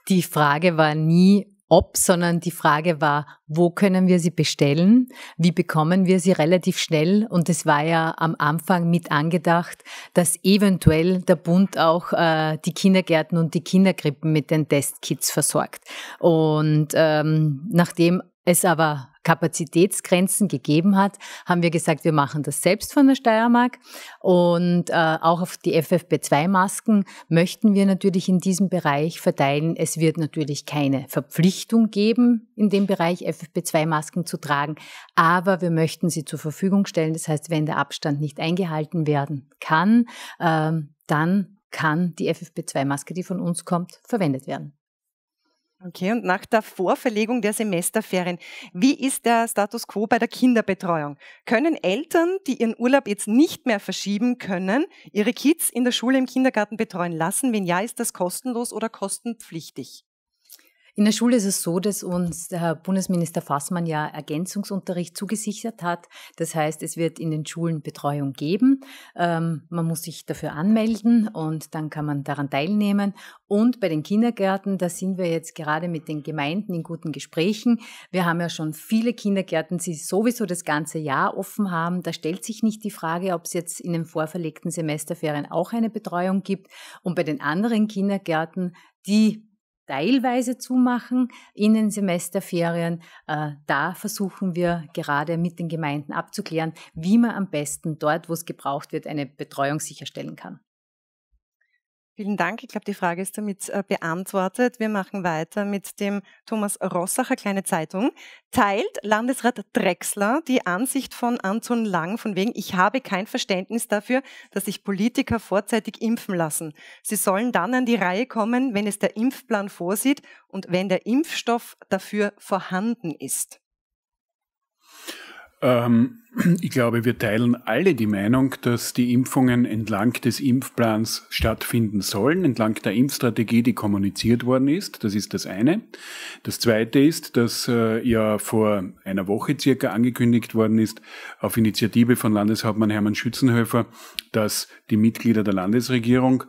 Die Frage war nie, ob, sondern die Frage war, wo können wir sie bestellen? Wie bekommen wir sie relativ schnell? Und es war ja am Anfang mit angedacht, dass eventuell der Bund auch äh, die Kindergärten und die Kinderkrippen mit den Testkits versorgt. Und ähm, nachdem es aber Kapazitätsgrenzen gegeben hat, haben wir gesagt, wir machen das selbst von der Steiermark. Und äh, auch auf die FFP2-Masken möchten wir natürlich in diesem Bereich verteilen. Es wird natürlich keine Verpflichtung geben, in dem Bereich FFP2-Masken zu tragen, aber wir möchten sie zur Verfügung stellen. Das heißt, wenn der Abstand nicht eingehalten werden kann, äh, dann kann die FFP2-Maske, die von uns kommt, verwendet werden. Okay, und nach der Vorverlegung der Semesterferien, wie ist der Status quo bei der Kinderbetreuung? Können Eltern, die ihren Urlaub jetzt nicht mehr verschieben können, ihre Kids in der Schule im Kindergarten betreuen lassen? Wenn ja, ist das kostenlos oder kostenpflichtig? In der Schule ist es so, dass uns der Herr Bundesminister Fassmann ja Ergänzungsunterricht zugesichert hat. Das heißt, es wird in den Schulen Betreuung geben. Ähm, man muss sich dafür anmelden und dann kann man daran teilnehmen. Und bei den Kindergärten, da sind wir jetzt gerade mit den Gemeinden in guten Gesprächen. Wir haben ja schon viele Kindergärten, die sowieso das ganze Jahr offen haben. Da stellt sich nicht die Frage, ob es jetzt in den vorverlegten Semesterferien auch eine Betreuung gibt. Und bei den anderen Kindergärten, die teilweise zumachen in den Semesterferien. Äh, da versuchen wir gerade mit den Gemeinden abzuklären, wie man am besten dort, wo es gebraucht wird, eine Betreuung sicherstellen kann. Vielen Dank. Ich glaube, die Frage ist damit äh, beantwortet. Wir machen weiter mit dem Thomas Rossacher, Kleine Zeitung. Teilt Landesrat Drexler die Ansicht von Anton Lang von wegen, ich habe kein Verständnis dafür, dass sich Politiker vorzeitig impfen lassen. Sie sollen dann an die Reihe kommen, wenn es der Impfplan vorsieht und wenn der Impfstoff dafür vorhanden ist. Ähm, ich glaube, wir teilen alle die Meinung, dass die Impfungen entlang des Impfplans stattfinden sollen, entlang der Impfstrategie, die kommuniziert worden ist. Das ist das eine. Das zweite ist, dass äh, ja vor einer Woche circa angekündigt worden ist, auf Initiative von Landeshauptmann Hermann Schützenhöfer, dass die Mitglieder der Landesregierung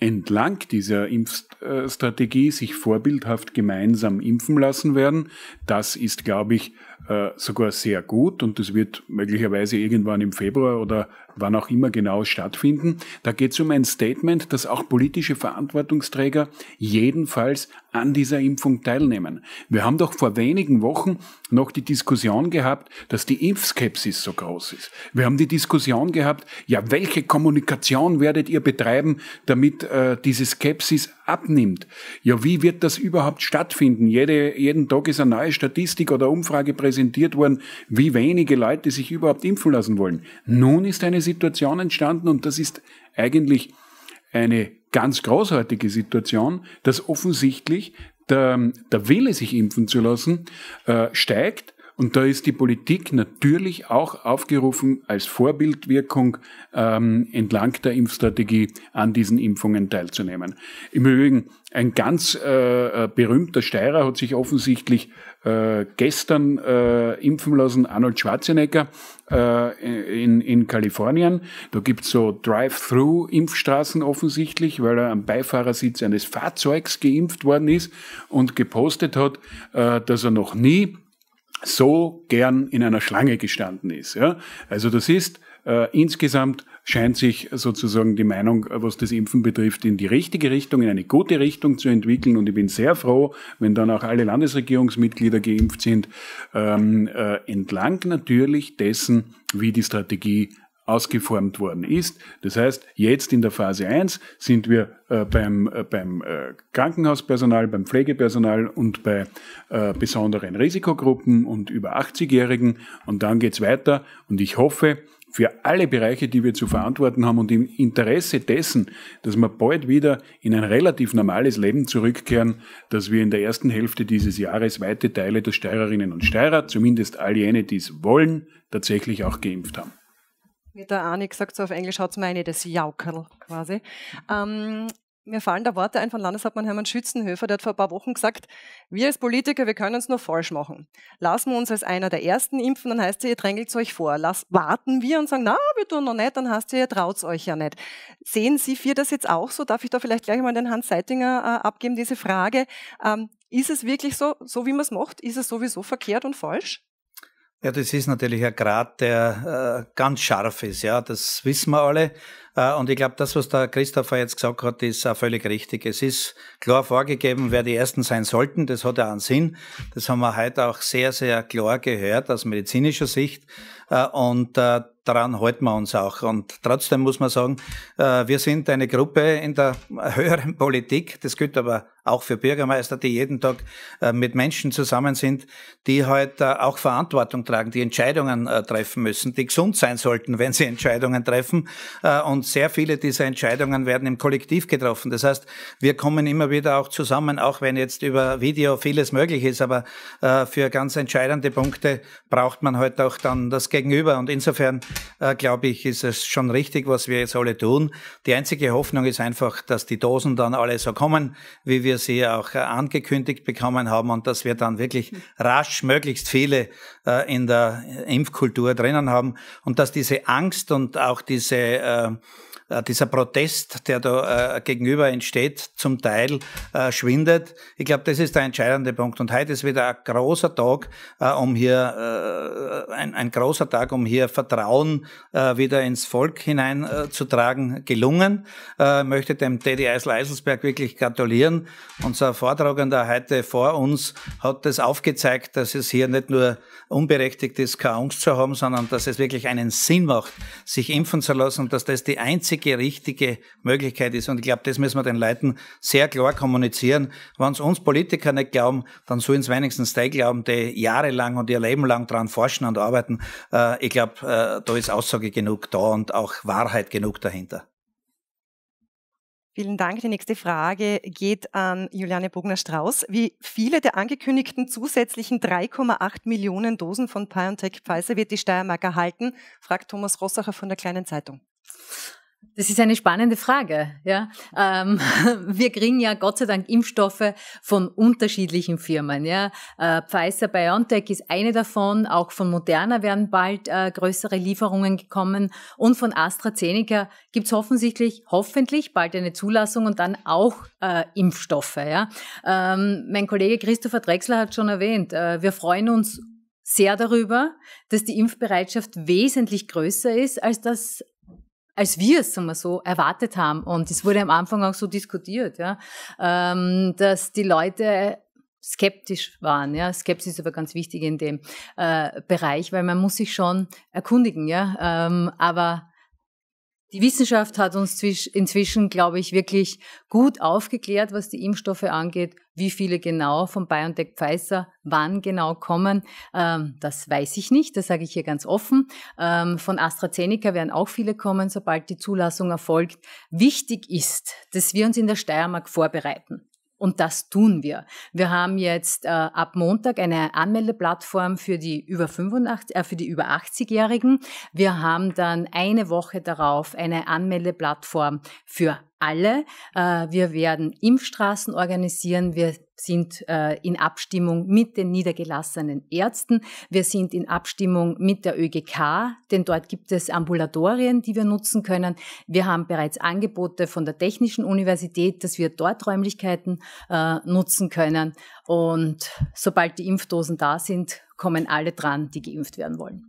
entlang dieser Impfstrategie sich vorbildhaft gemeinsam impfen lassen werden. Das ist, glaube ich, äh, sogar sehr gut und das wird möglicherweise irgendwann im Februar oder wann auch immer genau stattfinden. Da geht es um ein Statement, dass auch politische Verantwortungsträger jedenfalls an dieser Impfung teilnehmen. Wir haben doch vor wenigen Wochen noch die Diskussion gehabt, dass die Impfskepsis so groß ist. Wir haben die Diskussion gehabt, ja, welche Kommunikation werdet ihr betreiben, damit äh, diese Skepsis abnimmt. Ja, wie wird das überhaupt stattfinden? Jede, jeden Tag ist eine neue Statistik oder Umfrage präsentiert worden, wie wenige Leute sich überhaupt impfen lassen wollen. Nun ist eine Situation entstanden und das ist eigentlich eine ganz großartige Situation, dass offensichtlich der, der Wille, sich impfen zu lassen, äh, steigt und da ist die Politik natürlich auch aufgerufen, als Vorbildwirkung ähm, entlang der Impfstrategie an diesen Impfungen teilzunehmen. Im Übrigen, ein ganz äh, äh berühmter Steirer hat sich offensichtlich äh, gestern äh, impfen lassen, Arnold Schwarzenegger äh, in, in Kalifornien. Da gibt's so Drive-Through-Impfstraßen offensichtlich, weil er am Beifahrersitz eines Fahrzeugs geimpft worden ist und gepostet hat, äh, dass er noch nie so gern in einer Schlange gestanden ist. Ja? Also das ist äh, insgesamt scheint sich sozusagen die Meinung, was das Impfen betrifft, in die richtige Richtung, in eine gute Richtung zu entwickeln. Und ich bin sehr froh, wenn dann auch alle Landesregierungsmitglieder geimpft sind, ähm, äh, entlang natürlich dessen, wie die Strategie ausgeformt worden ist. Das heißt, jetzt in der Phase 1 sind wir äh, beim, äh, beim äh, Krankenhauspersonal, beim Pflegepersonal und bei äh, besonderen Risikogruppen und über 80-Jährigen. Und dann geht es weiter. Und ich hoffe, für alle Bereiche, die wir zu verantworten haben und im Interesse dessen, dass wir bald wieder in ein relativ normales Leben zurückkehren, dass wir in der ersten Hälfte dieses Jahres weite Teile der Steirerinnen und Steirer, zumindest all jene, die es wollen, tatsächlich auch geimpft haben wie der Ani gesagt so auf Englisch hat es meine, das Jaukerl quasi. Ähm, mir fallen da Worte ein von Landeshauptmann Hermann Schützenhöfer, der hat vor ein paar Wochen gesagt, wir als Politiker, wir können es nur falsch machen. Lassen wir uns als einer der Ersten impfen, dann heißt es, ihr drängelt euch vor. Lass, warten wir und sagen, na, wir tun noch nicht, dann heißt es, ihr traut euch ja nicht. Sehen Sie vier das jetzt auch so? Darf ich da vielleicht gleich mal den Hans Seitinger äh, abgeben, diese Frage. Ähm, ist es wirklich so, so wie man es macht? Ist es sowieso verkehrt und falsch? Ja, das ist natürlich ein Grad, der äh, ganz scharf ist. Ja, das wissen wir alle. Äh, und ich glaube, das, was der Christopher jetzt gesagt hat, ist auch völlig richtig. Es ist klar vorgegeben, wer die Ersten sein sollten. Das hat ja einen Sinn. Das haben wir heute auch sehr, sehr klar gehört aus medizinischer Sicht. Äh, und äh, daran halten wir uns auch. Und trotzdem muss man sagen, wir sind eine Gruppe in der höheren Politik. Das gilt aber auch für Bürgermeister, die jeden Tag mit Menschen zusammen sind, die halt auch Verantwortung tragen, die Entscheidungen treffen müssen, die gesund sein sollten, wenn sie Entscheidungen treffen. Und sehr viele dieser Entscheidungen werden im Kollektiv getroffen. Das heißt, wir kommen immer wieder auch zusammen, auch wenn jetzt über Video vieles möglich ist, aber äh, für ganz entscheidende Punkte braucht man heute halt auch dann das Gegenüber. Und insofern, äh, glaube ich, ist es schon richtig, was wir jetzt alle tun. Die einzige Hoffnung ist einfach, dass die Dosen dann alle so kommen, wie wir sie auch äh, angekündigt bekommen haben und dass wir dann wirklich rasch möglichst viele äh, in der Impfkultur drinnen haben und dass diese Angst und auch diese äh, äh, dieser Protest, der da äh, gegenüber entsteht, zum Teil äh, schwindet. Ich glaube, das ist der entscheidende Punkt. Und heute ist wieder ein großer Tag, äh, um hier, äh, ein, ein großer Tag, um hier Vertrauen äh, wieder ins Volk hineinzutragen, äh, gelungen. Ich möchte dem Teddy Eisel-Eiselsberg wirklich gratulieren. Unser Vortragender heute vor uns hat das aufgezeigt, dass es hier nicht nur unberechtigt ist, keine Angst zu haben, sondern dass es wirklich einen Sinn macht, sich impfen zu lassen und dass das die einzige einzige richtige Möglichkeit ist. Und ich glaube, das müssen wir den Leuten sehr klar kommunizieren. Wenn es uns Politiker nicht glauben, dann sollen es wenigstens die glauben, die jahrelang und ihr Leben lang daran forschen und arbeiten. Äh, ich glaube, äh, da ist Aussage genug da und auch Wahrheit genug dahinter. Vielen Dank. Die nächste Frage geht an Juliane Bogner-Strauß. Wie viele der angekündigten zusätzlichen 3,8 Millionen Dosen von BioNTech Pfizer wird die Steiermark erhalten? fragt Thomas Rossacher von der Kleinen Zeitung. Das ist eine spannende Frage. Ja, ähm, wir kriegen ja Gott sei Dank Impfstoffe von unterschiedlichen Firmen. Ja, äh, Pfizer, BioNTech ist eine davon. Auch von Moderna werden bald äh, größere Lieferungen gekommen und von AstraZeneca gibt es offensichtlich, hoffentlich bald eine Zulassung und dann auch äh, Impfstoffe. Ja, ähm, mein Kollege Christopher Drexler hat schon erwähnt. Äh, wir freuen uns sehr darüber, dass die Impfbereitschaft wesentlich größer ist, als das als wir es, sagen wir so, erwartet haben. Und es wurde am Anfang auch so diskutiert, ja, ähm, dass die Leute skeptisch waren. Ja, Skepsis ist aber ganz wichtig in dem äh, Bereich, weil man muss sich schon erkundigen. Ja, ähm, aber die Wissenschaft hat uns inzwischen, glaube ich, wirklich gut aufgeklärt, was die Impfstoffe angeht. Wie viele genau von BioNTech Pfizer wann genau kommen, ähm, das weiß ich nicht, das sage ich hier ganz offen. Ähm, von AstraZeneca werden auch viele kommen, sobald die Zulassung erfolgt. Wichtig ist, dass wir uns in der Steiermark vorbereiten. Und das tun wir. Wir haben jetzt äh, ab Montag eine Anmeldeplattform für die über 85, äh, für die über 80-Jährigen. Wir haben dann eine Woche darauf eine Anmeldeplattform für alle. Äh, wir werden Impfstraßen organisieren. Wir sind äh, in Abstimmung mit den niedergelassenen Ärzten. Wir sind in Abstimmung mit der ÖGK, denn dort gibt es Ambulatorien, die wir nutzen können. Wir haben bereits Angebote von der Technischen Universität, dass wir dort Räumlichkeiten äh, nutzen können. Und sobald die Impfdosen da sind, kommen alle dran, die geimpft werden wollen.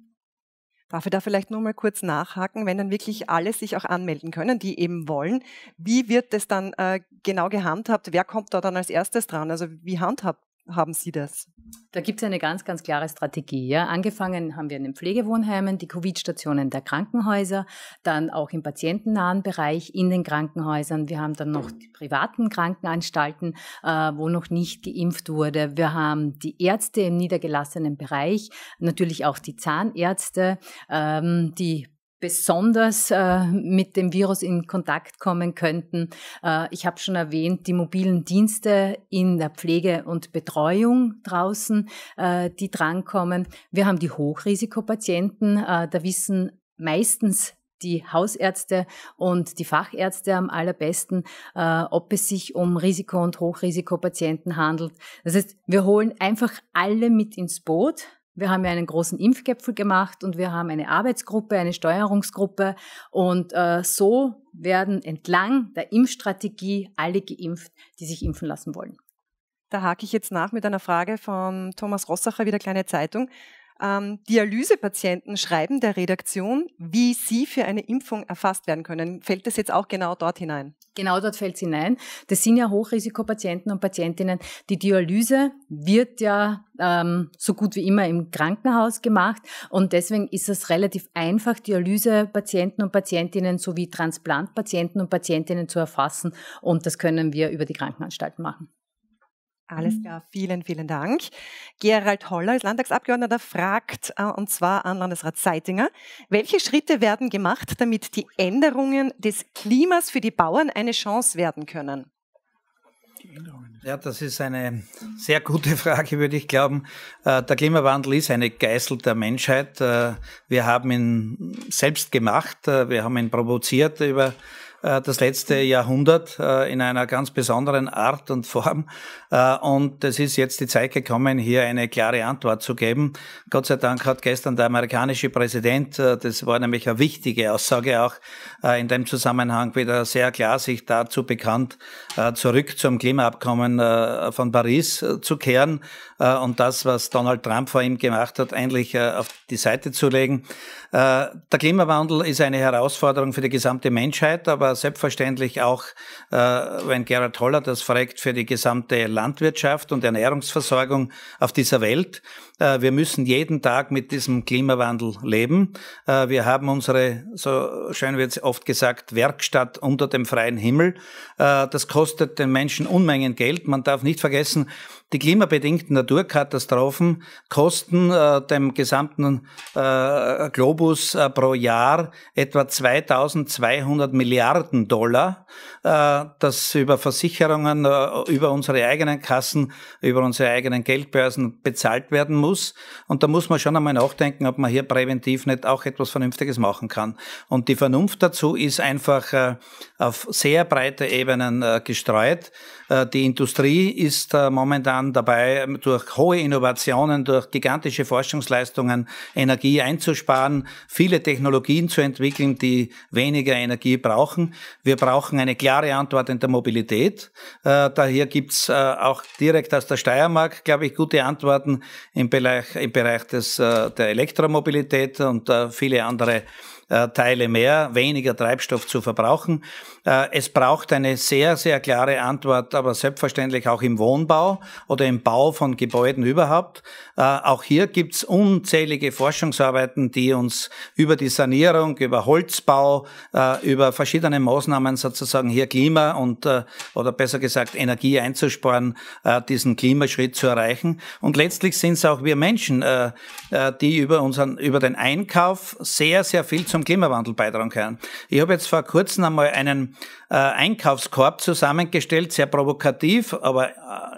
Darf ich da vielleicht nur mal kurz nachhaken, wenn dann wirklich alle sich auch anmelden können, die eben wollen? Wie wird das dann äh, genau gehandhabt? Wer kommt da dann als erstes dran? Also wie handhabt haben Sie das? Da gibt es eine ganz, ganz klare Strategie. Ja. Angefangen haben wir in den Pflegewohnheimen, die Covid-Stationen der Krankenhäuser, dann auch im patientennahen Bereich in den Krankenhäusern. Wir haben dann noch die privaten Krankenanstalten, äh, wo noch nicht geimpft wurde. Wir haben die Ärzte im niedergelassenen Bereich, natürlich auch die Zahnärzte, ähm, die besonders äh, mit dem Virus in Kontakt kommen könnten. Äh, ich habe schon erwähnt, die mobilen Dienste in der Pflege und Betreuung draußen, äh, die drankommen. Wir haben die Hochrisikopatienten, äh, da wissen meistens die Hausärzte und die Fachärzte am allerbesten, äh, ob es sich um Risiko- und Hochrisikopatienten handelt. Das heißt, wir holen einfach alle mit ins Boot, wir haben ja einen großen Impfgipfel gemacht und wir haben eine Arbeitsgruppe, eine Steuerungsgruppe. Und äh, so werden entlang der Impfstrategie alle geimpft, die sich impfen lassen wollen. Da hake ich jetzt nach mit einer Frage von Thomas Rossacher, wieder kleine Zeitung ähm, Dialysepatienten schreiben der Redaktion, wie sie für eine Impfung erfasst werden können. Fällt das jetzt auch genau dort hinein? Genau dort fällt es hinein. Das sind ja Hochrisikopatienten und Patientinnen. Die Dialyse wird ja ähm, so gut wie immer im Krankenhaus gemacht und deswegen ist es relativ einfach, Dialysepatienten und Patientinnen sowie Transplantpatienten und Patientinnen zu erfassen und das können wir über die Krankenanstalten machen. Alles mhm. klar, vielen, vielen Dank. Gerald Holler als Landtagsabgeordneter fragt, äh, und zwar an Landesrat Seitinger, welche Schritte werden gemacht, damit die Änderungen des Klimas für die Bauern eine Chance werden können? Ja, das ist eine sehr gute Frage, würde ich glauben. Äh, der Klimawandel ist eine Geißel der Menschheit. Äh, wir haben ihn selbst gemacht, wir haben ihn provoziert über äh, das letzte Jahrhundert äh, in einer ganz besonderen Art und Form. Äh, und es ist jetzt die Zeit gekommen, hier eine klare Antwort zu geben. Gott sei Dank hat gestern der amerikanische Präsident, das war nämlich eine wichtige Aussage auch in dem Zusammenhang, wieder sehr klar sich dazu bekannt, zurück zum Klimaabkommen von Paris zu kehren und das, was Donald Trump vor ihm gemacht hat, endlich auf die Seite zu legen. Der Klimawandel ist eine Herausforderung für die gesamte Menschheit, aber aber selbstverständlich auch, äh, wenn Gerhard Holler das fragt, für die gesamte Landwirtschaft und Ernährungsversorgung auf dieser Welt. Äh, wir müssen jeden Tag mit diesem Klimawandel leben. Äh, wir haben unsere, so schön wird es oft gesagt, Werkstatt unter dem freien Himmel. Äh, das kostet den Menschen Unmengen Geld. Man darf nicht vergessen, die klimabedingten Naturkatastrophen kosten dem gesamten Globus pro Jahr etwa 2200 Milliarden Dollar. Äh, das über Versicherungen, äh, über unsere eigenen Kassen, über unsere eigenen Geldbörsen bezahlt werden muss. Und da muss man schon einmal nachdenken, ob man hier präventiv nicht auch etwas Vernünftiges machen kann. Und die Vernunft dazu ist einfach äh, auf sehr breite Ebenen gestreut. Äh, die Industrie ist äh, momentan dabei, ähm, durch hohe Innovationen, durch gigantische Forschungsleistungen Energie einzusparen, viele Technologien zu entwickeln, die weniger Energie brauchen. Wir brauchen eine klare Antwort in der Mobilität. Äh, daher gibt's auch direkt aus der Steiermark, glaube ich, gute Antworten im Bereich, im Bereich des, der Elektromobilität und viele andere äh, Teile mehr, weniger Treibstoff zu verbrauchen. Äh, es braucht eine sehr, sehr klare Antwort, aber selbstverständlich auch im Wohnbau oder im Bau von Gebäuden überhaupt. Äh, auch hier gibt's unzählige Forschungsarbeiten, die uns über die Sanierung, über Holzbau, äh, über verschiedene Maßnahmen sozusagen hier Klima und äh, oder besser gesagt Energie einzusparen, diesen Klimaschritt zu erreichen. Und letztlich sind es auch wir Menschen, die über unseren über den Einkauf sehr sehr viel zum Klimawandel beitragen können. Ich habe jetzt vor kurzem einmal einen Einkaufskorb zusammengestellt, sehr provokativ, aber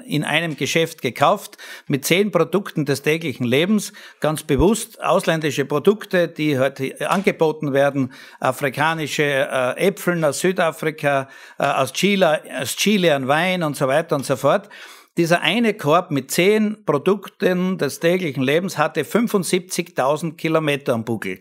in einem Geschäft gekauft mit zehn Produkten des täglichen Lebens ganz bewusst ausländische Produkte, die heute halt angeboten werden, afrikanische äh, Äpfel aus Südafrika, äh, aus Chile, aus Chile an Wein und so weiter und so fort. Dieser eine Korb mit zehn Produkten des täglichen Lebens hatte 75.000 Kilometer am Buckel.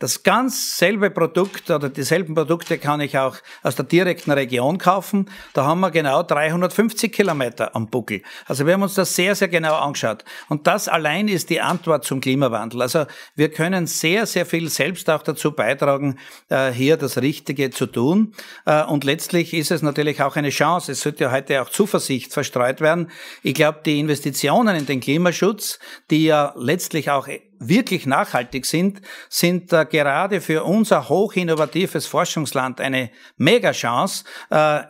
Das ganz selbe Produkt oder dieselben Produkte kann ich auch aus der direkten Region kaufen. Da haben wir genau 350 Kilometer am Buckel. Also wir haben uns das sehr, sehr genau angeschaut. Und das allein ist die Antwort zum Klimawandel. Also wir können sehr, sehr viel selbst auch dazu beitragen, äh, hier das Richtige zu tun. Äh, und letztlich ist es natürlich auch eine Chance. Es sollte ja heute auch Zuversicht verstreut werden. Ich glaube, die Investitionen in den Klimaschutz, die ja letztlich auch wirklich nachhaltig sind, sind äh, gerade für unser hochinnovatives Forschungsland eine Megachance. Äh,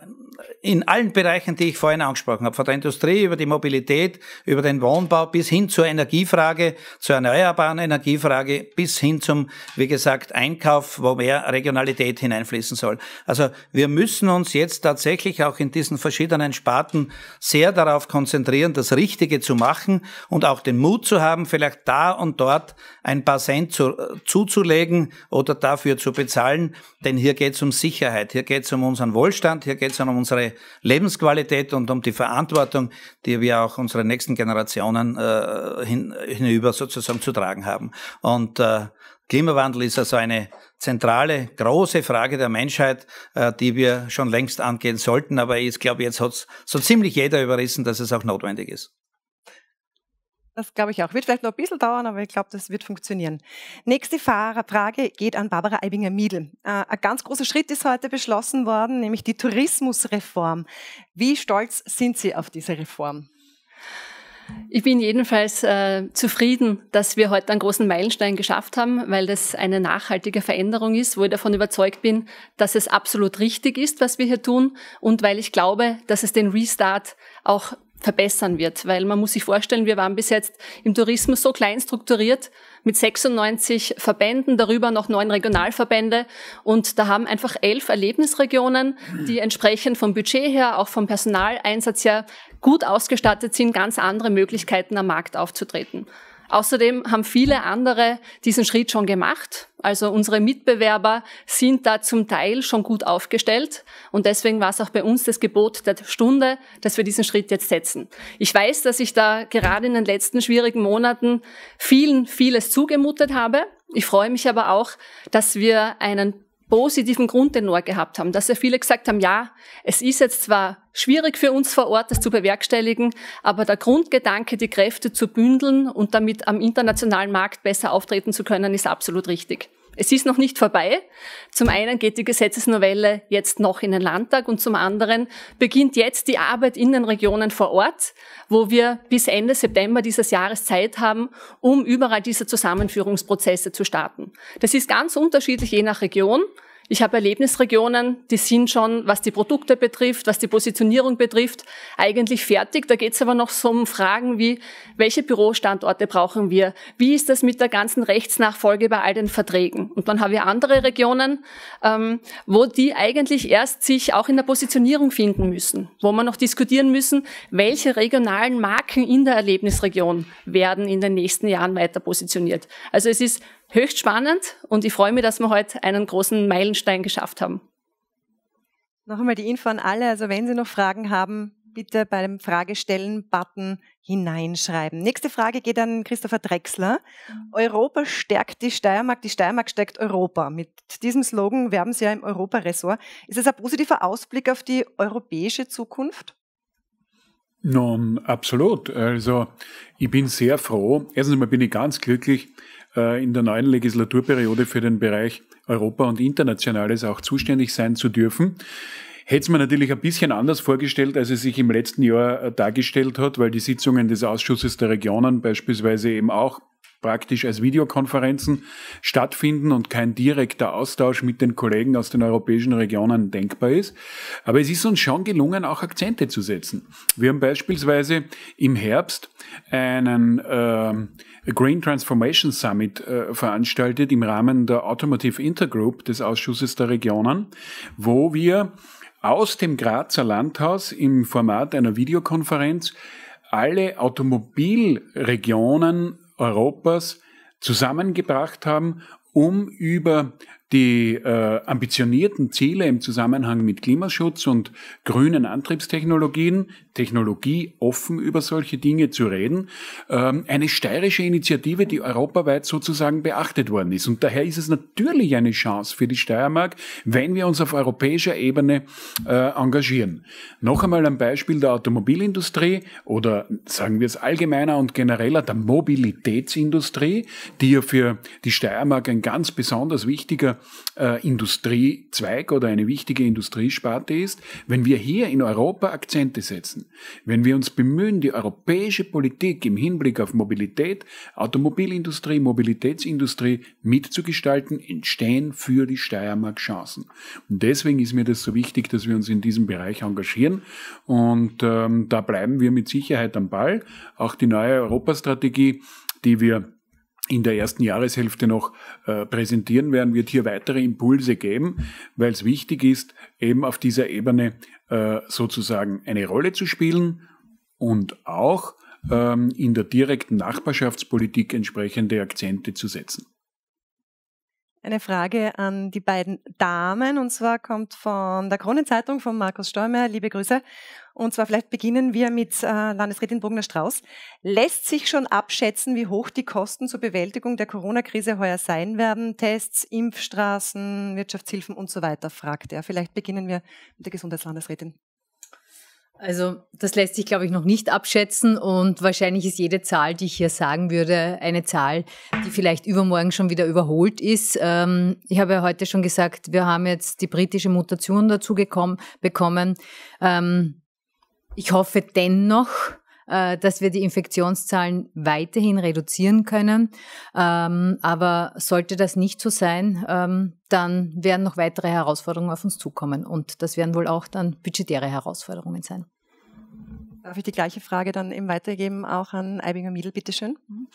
in allen Bereichen, die ich vorhin angesprochen habe, von der Industrie über die Mobilität, über den Wohnbau bis hin zur Energiefrage, zur erneuerbaren Energiefrage, bis hin zum, wie gesagt, Einkauf, wo mehr Regionalität hineinfließen soll. Also wir müssen uns jetzt tatsächlich auch in diesen verschiedenen Sparten sehr darauf konzentrieren, das Richtige zu machen und auch den Mut zu haben, vielleicht da und dort ein paar Cent zu, zuzulegen oder dafür zu bezahlen, denn hier geht es um Sicherheit, hier geht es um unseren Wohlstand, hier geht es um unsere Lebensqualität und um die Verantwortung, die wir auch unsere nächsten Generationen äh, hin, hinüber sozusagen zu tragen haben. Und äh, Klimawandel ist also eine zentrale, große Frage der Menschheit, äh, die wir schon längst angehen sollten. Aber ich glaube, jetzt hat es so ziemlich jeder überrissen, dass es auch notwendig ist. Das glaube ich auch. Wird vielleicht noch ein bisschen dauern, aber ich glaube, das wird funktionieren. Nächste Frage geht an Barbara Eibinger-Miedl. Äh, ein ganz großer Schritt ist heute beschlossen worden, nämlich die Tourismusreform. Wie stolz sind Sie auf diese Reform? Ich bin jedenfalls äh, zufrieden, dass wir heute einen großen Meilenstein geschafft haben, weil das eine nachhaltige Veränderung ist, wo ich davon überzeugt bin, dass es absolut richtig ist, was wir hier tun und weil ich glaube, dass es den Restart auch verbessern wird. Weil man muss sich vorstellen, wir waren bis jetzt im Tourismus so klein strukturiert mit 96 Verbänden, darüber noch neun Regionalverbände. Und da haben einfach elf Erlebnisregionen, die entsprechend vom Budget her, auch vom Personaleinsatz her gut ausgestattet sind, ganz andere Möglichkeiten am Markt aufzutreten. Außerdem haben viele andere diesen Schritt schon gemacht. Also unsere Mitbewerber sind da zum Teil schon gut aufgestellt. Und deswegen war es auch bei uns das Gebot der Stunde, dass wir diesen Schritt jetzt setzen. Ich weiß, dass ich da gerade in den letzten schwierigen Monaten vielen vieles zugemutet habe. Ich freue mich aber auch, dass wir einen positiven Grundtenor gehabt haben, dass ja viele gesagt haben, ja, es ist jetzt zwar schwierig für uns vor Ort, das zu bewerkstelligen, aber der Grundgedanke, die Kräfte zu bündeln und damit am internationalen Markt besser auftreten zu können, ist absolut richtig. Es ist noch nicht vorbei. Zum einen geht die Gesetzesnovelle jetzt noch in den Landtag und zum anderen beginnt jetzt die Arbeit in den Regionen vor Ort, wo wir bis Ende September dieses Jahres Zeit haben, um überall diese Zusammenführungsprozesse zu starten. Das ist ganz unterschiedlich je nach Region. Ich habe Erlebnisregionen, die sind schon, was die Produkte betrifft, was die Positionierung betrifft, eigentlich fertig. Da geht es aber noch so um Fragen wie, welche Bürostandorte brauchen wir? Wie ist das mit der ganzen Rechtsnachfolge bei all den Verträgen? Und dann haben wir andere Regionen, ähm, wo die eigentlich erst sich auch in der Positionierung finden müssen, wo man noch diskutieren müssen, welche regionalen Marken in der Erlebnisregion werden in den nächsten Jahren weiter positioniert. Also es ist höchst spannend und ich freue mich, dass wir heute einen großen Meilenstein geschafft haben. Noch einmal die Info an alle. Also wenn Sie noch Fragen haben, bitte beim Fragestellen-Button hineinschreiben. Nächste Frage geht an Christopher Drexler. Mhm. Europa stärkt die Steiermark, die Steiermark stärkt Europa. Mit diesem Slogan werben Sie ja im Europaressort. Ist es ein positiver Ausblick auf die europäische Zukunft? Nun, absolut. Also ich bin sehr froh. Erstens einmal bin ich ganz glücklich, äh, in der neuen Legislaturperiode für den Bereich Europa und Internationales auch zuständig sein zu dürfen. Hätte es mir natürlich ein bisschen anders vorgestellt, als es sich im letzten Jahr äh, dargestellt hat, weil die Sitzungen des Ausschusses der Regionen beispielsweise eben auch praktisch als Videokonferenzen stattfinden und kein direkter Austausch mit den Kollegen aus den europäischen Regionen denkbar ist. Aber es ist uns schon gelungen, auch Akzente zu setzen. Wir haben beispielsweise im Herbst einen äh, Green Transformation Summit äh, veranstaltet im Rahmen der Automotive Intergroup des Ausschusses der Regionen, wo wir aus dem Grazer Landhaus im Format einer Videokonferenz alle Automobilregionen Europas zusammengebracht haben, um über die äh, ambitionierten Ziele im Zusammenhang mit Klimaschutz und grünen Antriebstechnologien, Technologie offen über solche Dinge zu reden, ähm, eine steirische Initiative, die europaweit sozusagen beachtet worden ist. Und daher ist es natürlich eine Chance für die Steiermark, wenn wir uns auf europäischer Ebene äh, engagieren. Noch einmal ein Beispiel der Automobilindustrie oder sagen wir es allgemeiner und genereller der Mobilitätsindustrie, die ja für die Steiermark ein ganz besonders wichtiger äh, Industriezweig oder eine wichtige Industriesparte ist, wenn wir hier in Europa Akzente setzen, wenn wir uns bemühen, die europäische Politik im Hinblick auf Mobilität, Automobilindustrie, Mobilitätsindustrie mitzugestalten, entstehen für die Steiermark Chancen. Und deswegen ist mir das so wichtig, dass wir uns in diesem Bereich engagieren und ähm, da bleiben wir mit Sicherheit am Ball. Auch die neue Europastrategie, die wir in der ersten Jahreshälfte noch äh, präsentieren werden, wird hier weitere Impulse geben, weil es wichtig ist, eben auf dieser Ebene äh, sozusagen eine Rolle zu spielen und auch ähm, in der direkten Nachbarschaftspolitik entsprechende Akzente zu setzen eine Frage an die beiden Damen und zwar kommt von der Kronenzeitung von Markus Steumer. Liebe Grüße. Und zwar vielleicht beginnen wir mit äh, Landesrätin Bogner-Strauß. Lässt sich schon abschätzen, wie hoch die Kosten zur Bewältigung der Corona-Krise heuer sein werden? Tests, Impfstraßen, Wirtschaftshilfen und so weiter, fragt er. Vielleicht beginnen wir mit der Gesundheitslandesrätin. Also das lässt sich, glaube ich, noch nicht abschätzen und wahrscheinlich ist jede Zahl, die ich hier sagen würde, eine Zahl, die vielleicht übermorgen schon wieder überholt ist. Ähm, ich habe ja heute schon gesagt, wir haben jetzt die britische Mutation dazu gekommen, bekommen. Ähm, ich hoffe dennoch, äh, dass wir die Infektionszahlen weiterhin reduzieren können. Ähm, aber sollte das nicht so sein, ähm, dann werden noch weitere Herausforderungen auf uns zukommen. Und das werden wohl auch dann budgetäre Herausforderungen sein. Darf ich die gleiche Frage dann eben weitergeben, auch an Eibinger Miedel, bitteschön? Mhm.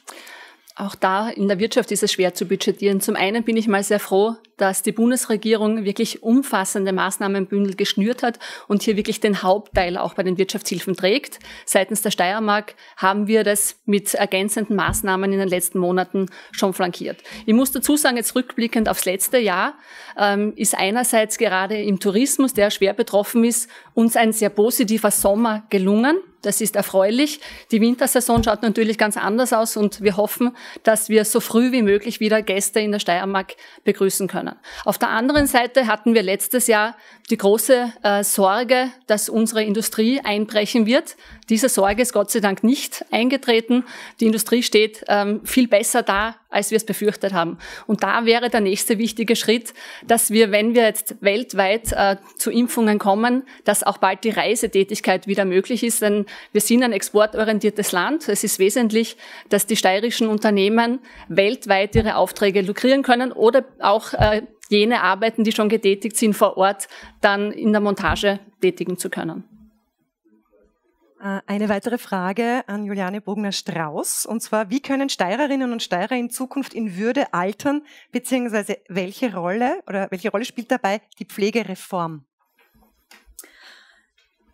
Auch da in der Wirtschaft ist es schwer zu budgetieren. Zum einen bin ich mal sehr froh, dass die Bundesregierung wirklich umfassende Maßnahmenbündel geschnürt hat und hier wirklich den Hauptteil auch bei den Wirtschaftshilfen trägt. Seitens der Steiermark haben wir das mit ergänzenden Maßnahmen in den letzten Monaten schon flankiert. Ich muss dazu sagen, jetzt rückblickend aufs letzte Jahr ähm, ist einerseits gerade im Tourismus, der schwer betroffen ist, uns ein sehr positiver Sommer gelungen das ist erfreulich. Die Wintersaison schaut natürlich ganz anders aus und wir hoffen, dass wir so früh wie möglich wieder Gäste in der Steiermark begrüßen können. Auf der anderen Seite hatten wir letztes Jahr die große äh, Sorge, dass unsere Industrie einbrechen wird. Diese Sorge ist Gott sei Dank nicht eingetreten. Die Industrie steht ähm, viel besser da als wir es befürchtet haben. Und da wäre der nächste wichtige Schritt, dass wir, wenn wir jetzt weltweit äh, zu Impfungen kommen, dass auch bald die Reisetätigkeit wieder möglich ist. Denn wir sind ein exportorientiertes Land. Es ist wesentlich, dass die steirischen Unternehmen weltweit ihre Aufträge lukrieren können oder auch äh, jene Arbeiten, die schon getätigt sind, vor Ort dann in der Montage tätigen zu können. Äh, eine weitere Frage an Juliane Bogner-Strauß, und zwar, wie können Steirerinnen und Steirer in Zukunft in Würde altern, beziehungsweise welche Rolle oder welche Rolle spielt dabei die Pflegereform?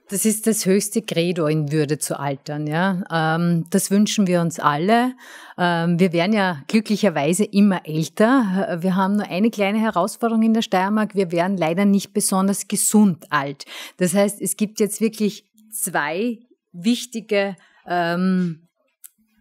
Das ist das höchste Credo, in Würde zu altern. Ja, ähm, das wünschen wir uns alle. Ähm, wir werden ja glücklicherweise immer älter. Wir haben nur eine kleine Herausforderung in der Steiermark: Wir werden leider nicht besonders gesund alt. Das heißt, es gibt jetzt wirklich zwei wichtige ähm,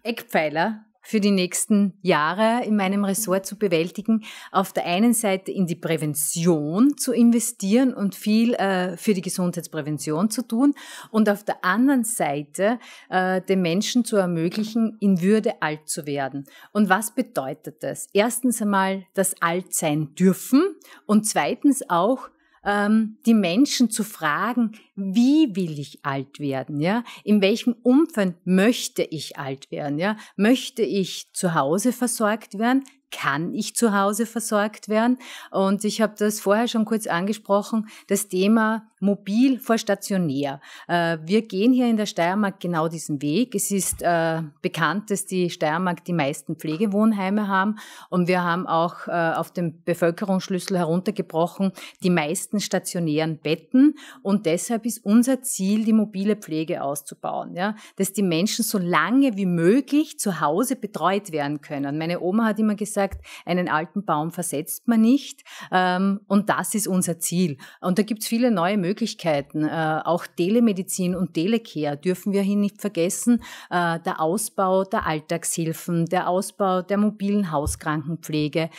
Eckpfeiler für die nächsten Jahre in meinem Ressort zu bewältigen. Auf der einen Seite in die Prävention zu investieren und viel äh, für die Gesundheitsprävention zu tun und auf der anderen Seite äh, den Menschen zu ermöglichen, in Würde alt zu werden. Und was bedeutet das? Erstens einmal das Alt sein dürfen und zweitens auch ähm, die Menschen zu fragen, wie will ich alt werden? Ja, in welchem Umfang möchte ich alt werden? Ja, möchte ich zu Hause versorgt werden? kann ich zu Hause versorgt werden? Und ich habe das vorher schon kurz angesprochen, das Thema mobil vor stationär. Äh, wir gehen hier in der Steiermark genau diesen Weg. Es ist äh, bekannt, dass die Steiermark die meisten Pflegewohnheime haben und wir haben auch äh, auf dem Bevölkerungsschlüssel heruntergebrochen die meisten stationären Betten und deshalb ist unser Ziel, die mobile Pflege auszubauen, ja? dass die Menschen so lange wie möglich zu Hause betreut werden können. Meine Oma hat immer gesagt, einen alten Baum versetzt man nicht ähm, und das ist unser Ziel. Und da gibt es viele neue Möglichkeiten Möglichkeiten, äh, auch Telemedizin und Telecare dürfen wir hier nicht vergessen. Äh, der Ausbau der Alltagshilfen, der Ausbau der mobilen Hauskrankenpflege.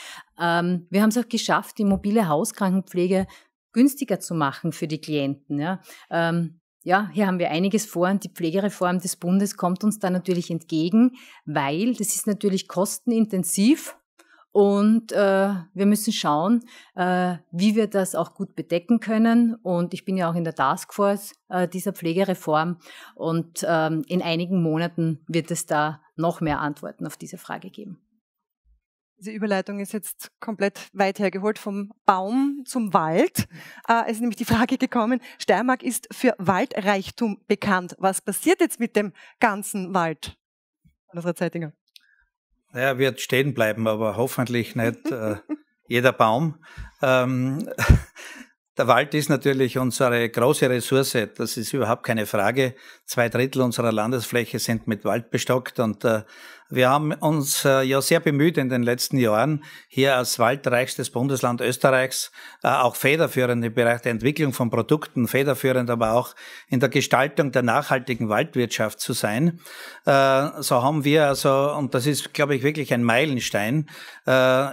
Ähm, wir haben es auch geschafft, die mobile Hauskrankenpflege günstiger zu machen für die Klienten. Ja. Ähm, ja, hier haben wir einiges vor und die Pflegereform des Bundes kommt uns da natürlich entgegen, weil das ist natürlich kostenintensiv und äh, wir müssen schauen, äh, wie wir das auch gut bedecken können. Und ich bin ja auch in der Taskforce äh, dieser Pflegereform. Und ähm, in einigen Monaten wird es da noch mehr Antworten auf diese Frage geben. Diese Überleitung ist jetzt komplett weit hergeholt vom Baum zum Wald. Äh, es ist nämlich die Frage gekommen, Steiermark ist für Waldreichtum bekannt. Was passiert jetzt mit dem ganzen Wald? Zeitinger. Naja, wird stehen bleiben, aber hoffentlich nicht äh, jeder Baum. Ähm, der Wald ist natürlich unsere große Ressource, das ist überhaupt keine Frage. Zwei Drittel unserer Landesfläche sind mit Wald bestockt und äh, wir haben uns äh, ja sehr bemüht in den letzten Jahren, hier als waldreichstes Bundesland Österreichs äh, auch federführend im Bereich der Entwicklung von Produkten, federführend aber auch in der Gestaltung der nachhaltigen Waldwirtschaft zu sein. Äh, so haben wir also, und das ist, glaube ich, wirklich ein Meilenstein,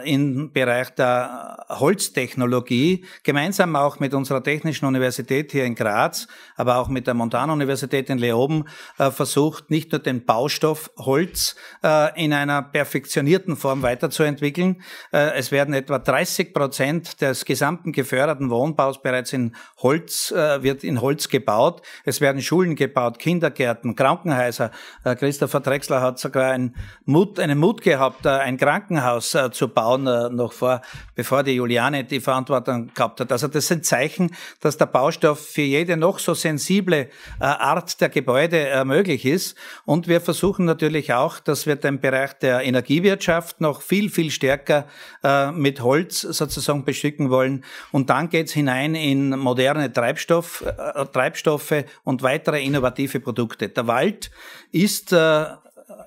im Bereich der Holztechnologie, gemeinsam auch mit unserer Technischen Universität hier in Graz, aber auch mit der Montanuniversität in Leoben, versucht, nicht nur den Baustoff Holz, äh, in einer perfektionierten Form weiterzuentwickeln. Äh, es werden etwa 30 Prozent des gesamten geförderten Wohnbaus bereits in Holz, äh, wird in Holz gebaut. Es werden Schulen gebaut, Kindergärten, Krankenhäuser. Christopher Drexler hat sogar einen Mut, einen Mut gehabt, ein Krankenhaus zu bauen, noch vor, bevor die Juliane die Verantwortung gehabt hat. Also das sind Zeichen, dass der Baustoff für jede noch so sensible Art der Gebäude möglich ist. Und wir versuchen natürlich auch, dass wir wird ein Bereich der Energiewirtschaft noch viel, viel stärker äh, mit Holz sozusagen bestücken wollen. Und dann geht's hinein in moderne Treibstoff, äh, Treibstoffe und weitere innovative Produkte. Der Wald ist äh,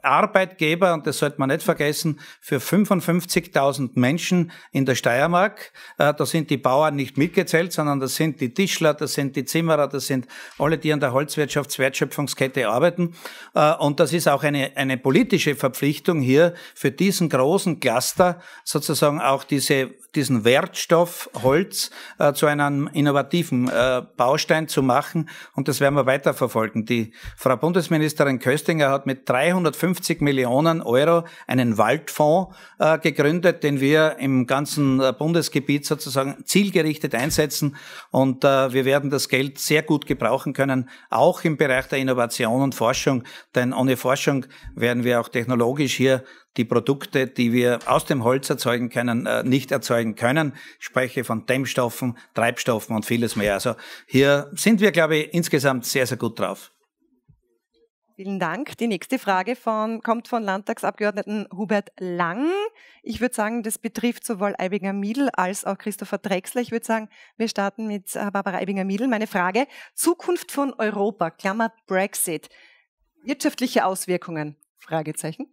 Arbeitgeber, und das sollte man nicht vergessen, für 55.000 Menschen in der Steiermark. Äh, da sind die Bauern nicht mitgezählt, sondern das sind die Tischler, das sind die Zimmerer, das sind alle, die an der Holzwirtschaftswertschöpfungskette arbeiten. Äh, und das ist auch eine, eine politische Verpflichtung hier für diesen großen Cluster sozusagen auch diese, diesen Wertstoff Holz äh, zu einem innovativen äh, Baustein zu machen. Und das werden wir weiterverfolgen. Die Frau Bundesministerin Köstinger hat mit 300 150 Millionen Euro einen Waldfonds äh, gegründet, den wir im ganzen äh, Bundesgebiet sozusagen zielgerichtet einsetzen. Und äh, wir werden das Geld sehr gut gebrauchen können, auch im Bereich der Innovation und Forschung. Denn ohne Forschung werden wir auch technologisch hier die Produkte, die wir aus dem Holz erzeugen können, äh, nicht erzeugen können. Ich spreche von Dämmstoffen, Treibstoffen und vieles mehr. Also hier sind wir, glaube ich, insgesamt sehr, sehr gut drauf. Vielen Dank. Die nächste Frage von, kommt von Landtagsabgeordneten Hubert Lang. Ich würde sagen, das betrifft sowohl Eibinger Miedl als auch Christopher Drexler. Ich würde sagen, wir starten mit äh, Barbara Eibinger Miedl. Meine Frage, Zukunft von Europa, Klammer Brexit, wirtschaftliche Auswirkungen? Fragezeichen.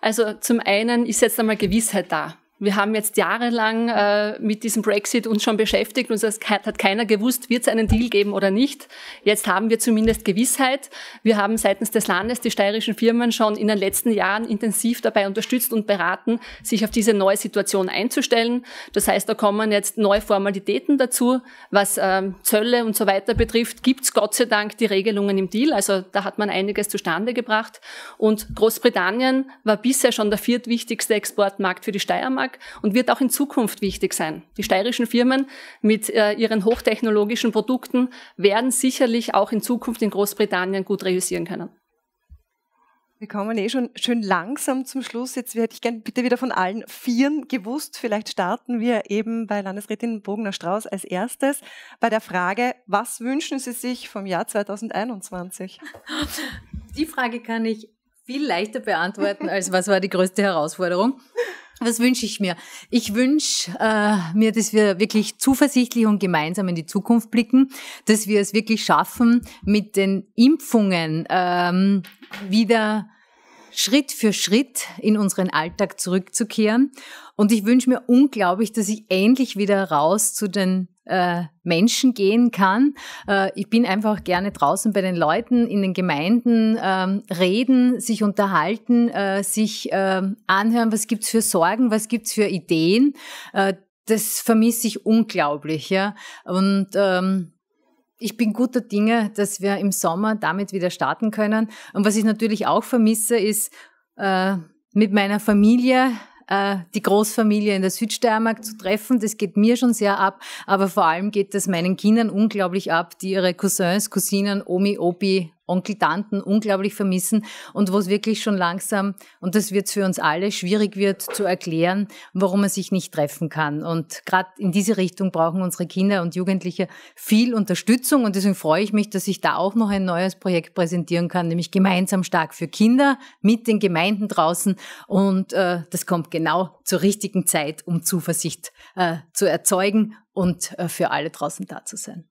Also zum einen ist jetzt einmal Gewissheit da wir haben jetzt jahrelang äh, mit diesem Brexit uns schon beschäftigt und es hat keiner gewusst, wird es einen Deal geben oder nicht. Jetzt haben wir zumindest Gewissheit. Wir haben seitens des Landes die steirischen Firmen schon in den letzten Jahren intensiv dabei unterstützt und beraten, sich auf diese neue Situation einzustellen. Das heißt, da kommen jetzt neue Formalitäten dazu. Was ähm, Zölle und so weiter betrifft, gibt es Gott sei Dank die Regelungen im Deal. Also da hat man einiges zustande gebracht. Und Großbritannien war bisher schon der viertwichtigste Exportmarkt für die Steiermark. Beitrag und wird auch in Zukunft wichtig sein. Die steirischen Firmen mit äh, ihren hochtechnologischen Produkten werden sicherlich auch in Zukunft in Großbritannien gut reüssieren können. Wir kommen eh schon schön langsam zum Schluss. Jetzt hätte ich gerne bitte wieder von allen Vieren gewusst. Vielleicht starten wir eben bei Landesrätin Bogner-Strauß als erstes bei der Frage, was wünschen Sie sich vom Jahr 2021? Die Frage kann ich viel leichter beantworten, als was war die größte Herausforderung. Was wünsche ich mir? Ich wünsche äh, mir, dass wir wirklich zuversichtlich und gemeinsam in die Zukunft blicken, dass wir es wirklich schaffen, mit den Impfungen ähm, wieder Schritt für Schritt in unseren Alltag zurückzukehren. Und ich wünsche mir unglaublich, dass ich endlich wieder raus zu den äh, Menschen gehen kann. Äh, ich bin einfach gerne draußen bei den Leuten, in den Gemeinden, ähm, reden, sich unterhalten, äh, sich ähm, anhören, was gibt's für Sorgen, was gibt's für Ideen. das vermisse ich unglaublich, ja. Und ähm, ich bin guter Dinge, dass wir im Sommer damit wieder starten können. Und was ich natürlich auch vermisse, ist mit meiner Familie äh, die Großfamilie in der Südsteiermark zu treffen. Das geht mir schon sehr ab, aber vor allem geht das meinen Kindern unglaublich ab, die ihre Cousins, Cousinen, Omi, Opi, Onkel, Tanten unglaublich vermissen und wo es wirklich schon langsam, und das wird für uns alle schwierig wird zu erklären, warum man sich nicht treffen kann. Und gerade in diese Richtung brauchen unsere Kinder und Jugendliche viel Unterstützung und deswegen freue ich mich, dass ich da auch noch ein neues Projekt präsentieren kann, nämlich gemeinsam stark für Kinder mit den Gemeinden draußen und äh, das kommt genau zur richtigen Zeit, um Zuversicht äh, zu erzeugen und äh, für alle draußen da zu sein.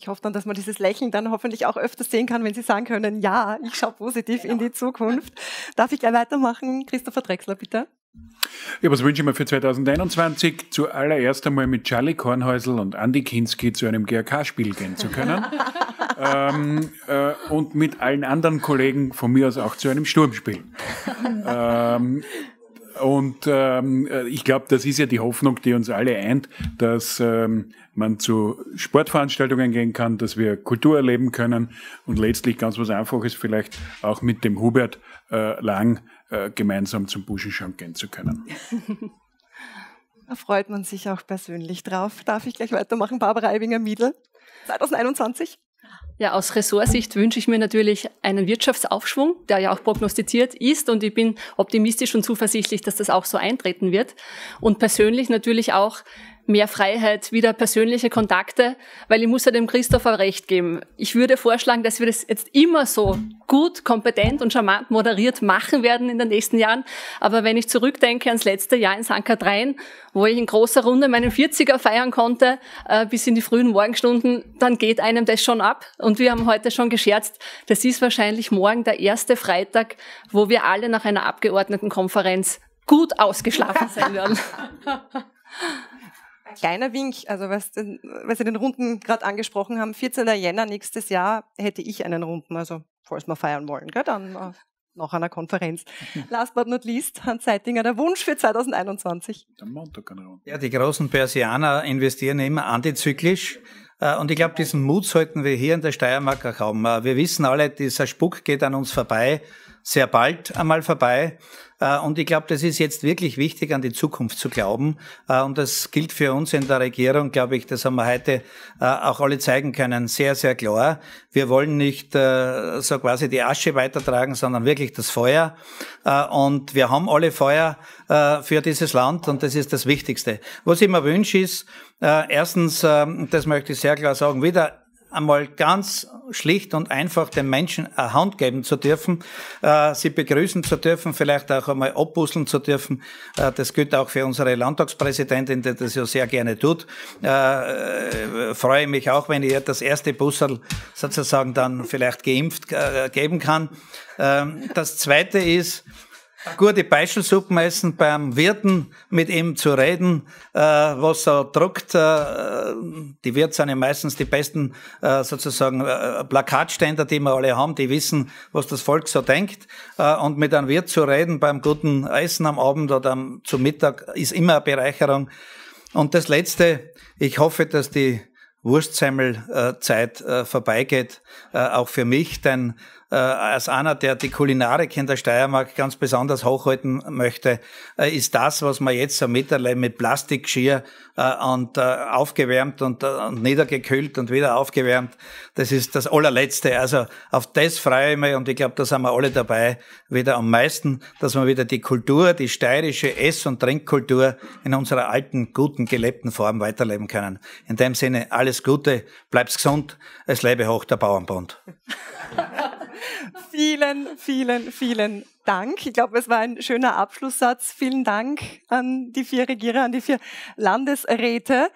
Ich hoffe dann, dass man dieses Lächeln dann hoffentlich auch öfters sehen kann, wenn Sie sagen können, ja, ich schaue positiv genau. in die Zukunft. Darf ich gleich weitermachen? Christopher Drexler, bitte. Ja, was wünsche ich mir für 2021? Zuallererst einmal mit Charlie Kornhäusl und Andy Kinski zu einem GRK-Spiel gehen zu können. ähm, äh, und mit allen anderen Kollegen von mir aus auch zu einem Sturmspiel. ähm, und ähm, äh, ich glaube, das ist ja die Hoffnung, die uns alle eint, dass ähm, man zu Sportveranstaltungen gehen kann, dass wir Kultur erleben können und letztlich ganz was Einfaches vielleicht auch mit dem Hubert äh, Lang äh, gemeinsam zum Buschenschank gehen zu können. Da freut man sich auch persönlich drauf. Darf ich gleich weitermachen, Barbara Eibinger-Miedl, 2021? Ja, aus Ressortsicht wünsche ich mir natürlich einen Wirtschaftsaufschwung, der ja auch prognostiziert ist und ich bin optimistisch und zuversichtlich, dass das auch so eintreten wird. Und persönlich natürlich auch mehr Freiheit, wieder persönliche Kontakte, weil ich muss ja dem Christopher recht geben. Ich würde vorschlagen, dass wir das jetzt immer so gut, kompetent und charmant moderiert machen werden in den nächsten Jahren. Aber wenn ich zurückdenke ans letzte Jahr in St. Katrein, wo ich in großer Runde meinen 40er feiern konnte, äh, bis in die frühen Morgenstunden, dann geht einem das schon ab. Und wir haben heute schon gescherzt, das ist wahrscheinlich morgen der erste Freitag, wo wir alle nach einer Abgeordnetenkonferenz gut ausgeschlafen sein werden. kleiner Wink, also was, weil Sie den Runden gerade angesprochen haben, 14. Jänner nächstes Jahr hätte ich einen Runden, also falls wir feiern wollen, gell, dann äh, nach einer Konferenz. Last but not least, Hans Seitinger, der Wunsch für 2021. Montag Ja, die großen Persianer investieren immer antizyklisch. Äh, und ich glaube, diesen Mut sollten wir hier in der Steiermark auch haben. Äh, wir wissen alle, dieser Spuck geht an uns vorbei, sehr bald einmal vorbei. Äh, und ich glaube, das ist jetzt wirklich wichtig, an die Zukunft zu glauben. Äh, und das gilt für uns in der Regierung, glaube ich, das haben wir heute äh, auch alle zeigen können, sehr, sehr klar. Wir wollen nicht so quasi die Asche weitertragen, sondern wirklich das Feuer. Und wir haben alle Feuer für dieses Land und das ist das Wichtigste. Was ich mir wünsche ist, erstens, ähm, das möchte ich sehr klar sagen, wieder einmal ganz schlicht und einfach den Menschen eine Hand geben zu dürfen, äh, sie begrüßen zu dürfen, vielleicht auch einmal abbusseln zu dürfen. Äh, das gilt auch für unsere Landtagspräsidentin, die das ja sehr gerne tut. Äh, äh freue mich auch, wenn ihr das erste Bussel sozusagen dann vielleicht geimpft äh, geben kann. Ähm, das zweite ist, gute Beischelsuppen essen, beim Wirten mit ihm zu reden, äh, was er druckt. Äh, die Wirt sind ja meistens die besten äh, sozusagen äh, Plakatständer, die wir alle haben, die wissen, was das Volk so denkt. Äh, und mit einem Wirt zu reden beim guten Essen am Abend oder am, zu Mittag ist immer eine Bereicherung. Und das Letzte, ich hoffe, dass die Wurstsemmel-Zeit äh, vorbeigeht, auch für mich, denn äh, als einer, der die Kulinarik in der Steiermark ganz besonders hochhalten möchte, äh, ist das, was man jetzt so Mitterlei mit Plastikgeschirr äh, und äh, aufgewärmt und, äh, und, niedergekühlt und wieder aufgewärmt, das ist das allerletzte. Also auf das freue ich mich und ich glaube, da sind wir alle dabei, wieder am meisten, dass wir wieder die Kultur, die steirische Ess- und Trinkkultur in unserer alten, guten, gelebten Form weiterleben können. In dem Sinne, alles Gute, bleib's gesund, es lebe hoch der Bauernbund. vielen, vielen, vielen Dank. Ich glaube, es war ein schöner Abschlusssatz. Vielen Dank an die vier Regierer, an die vier Landesräte.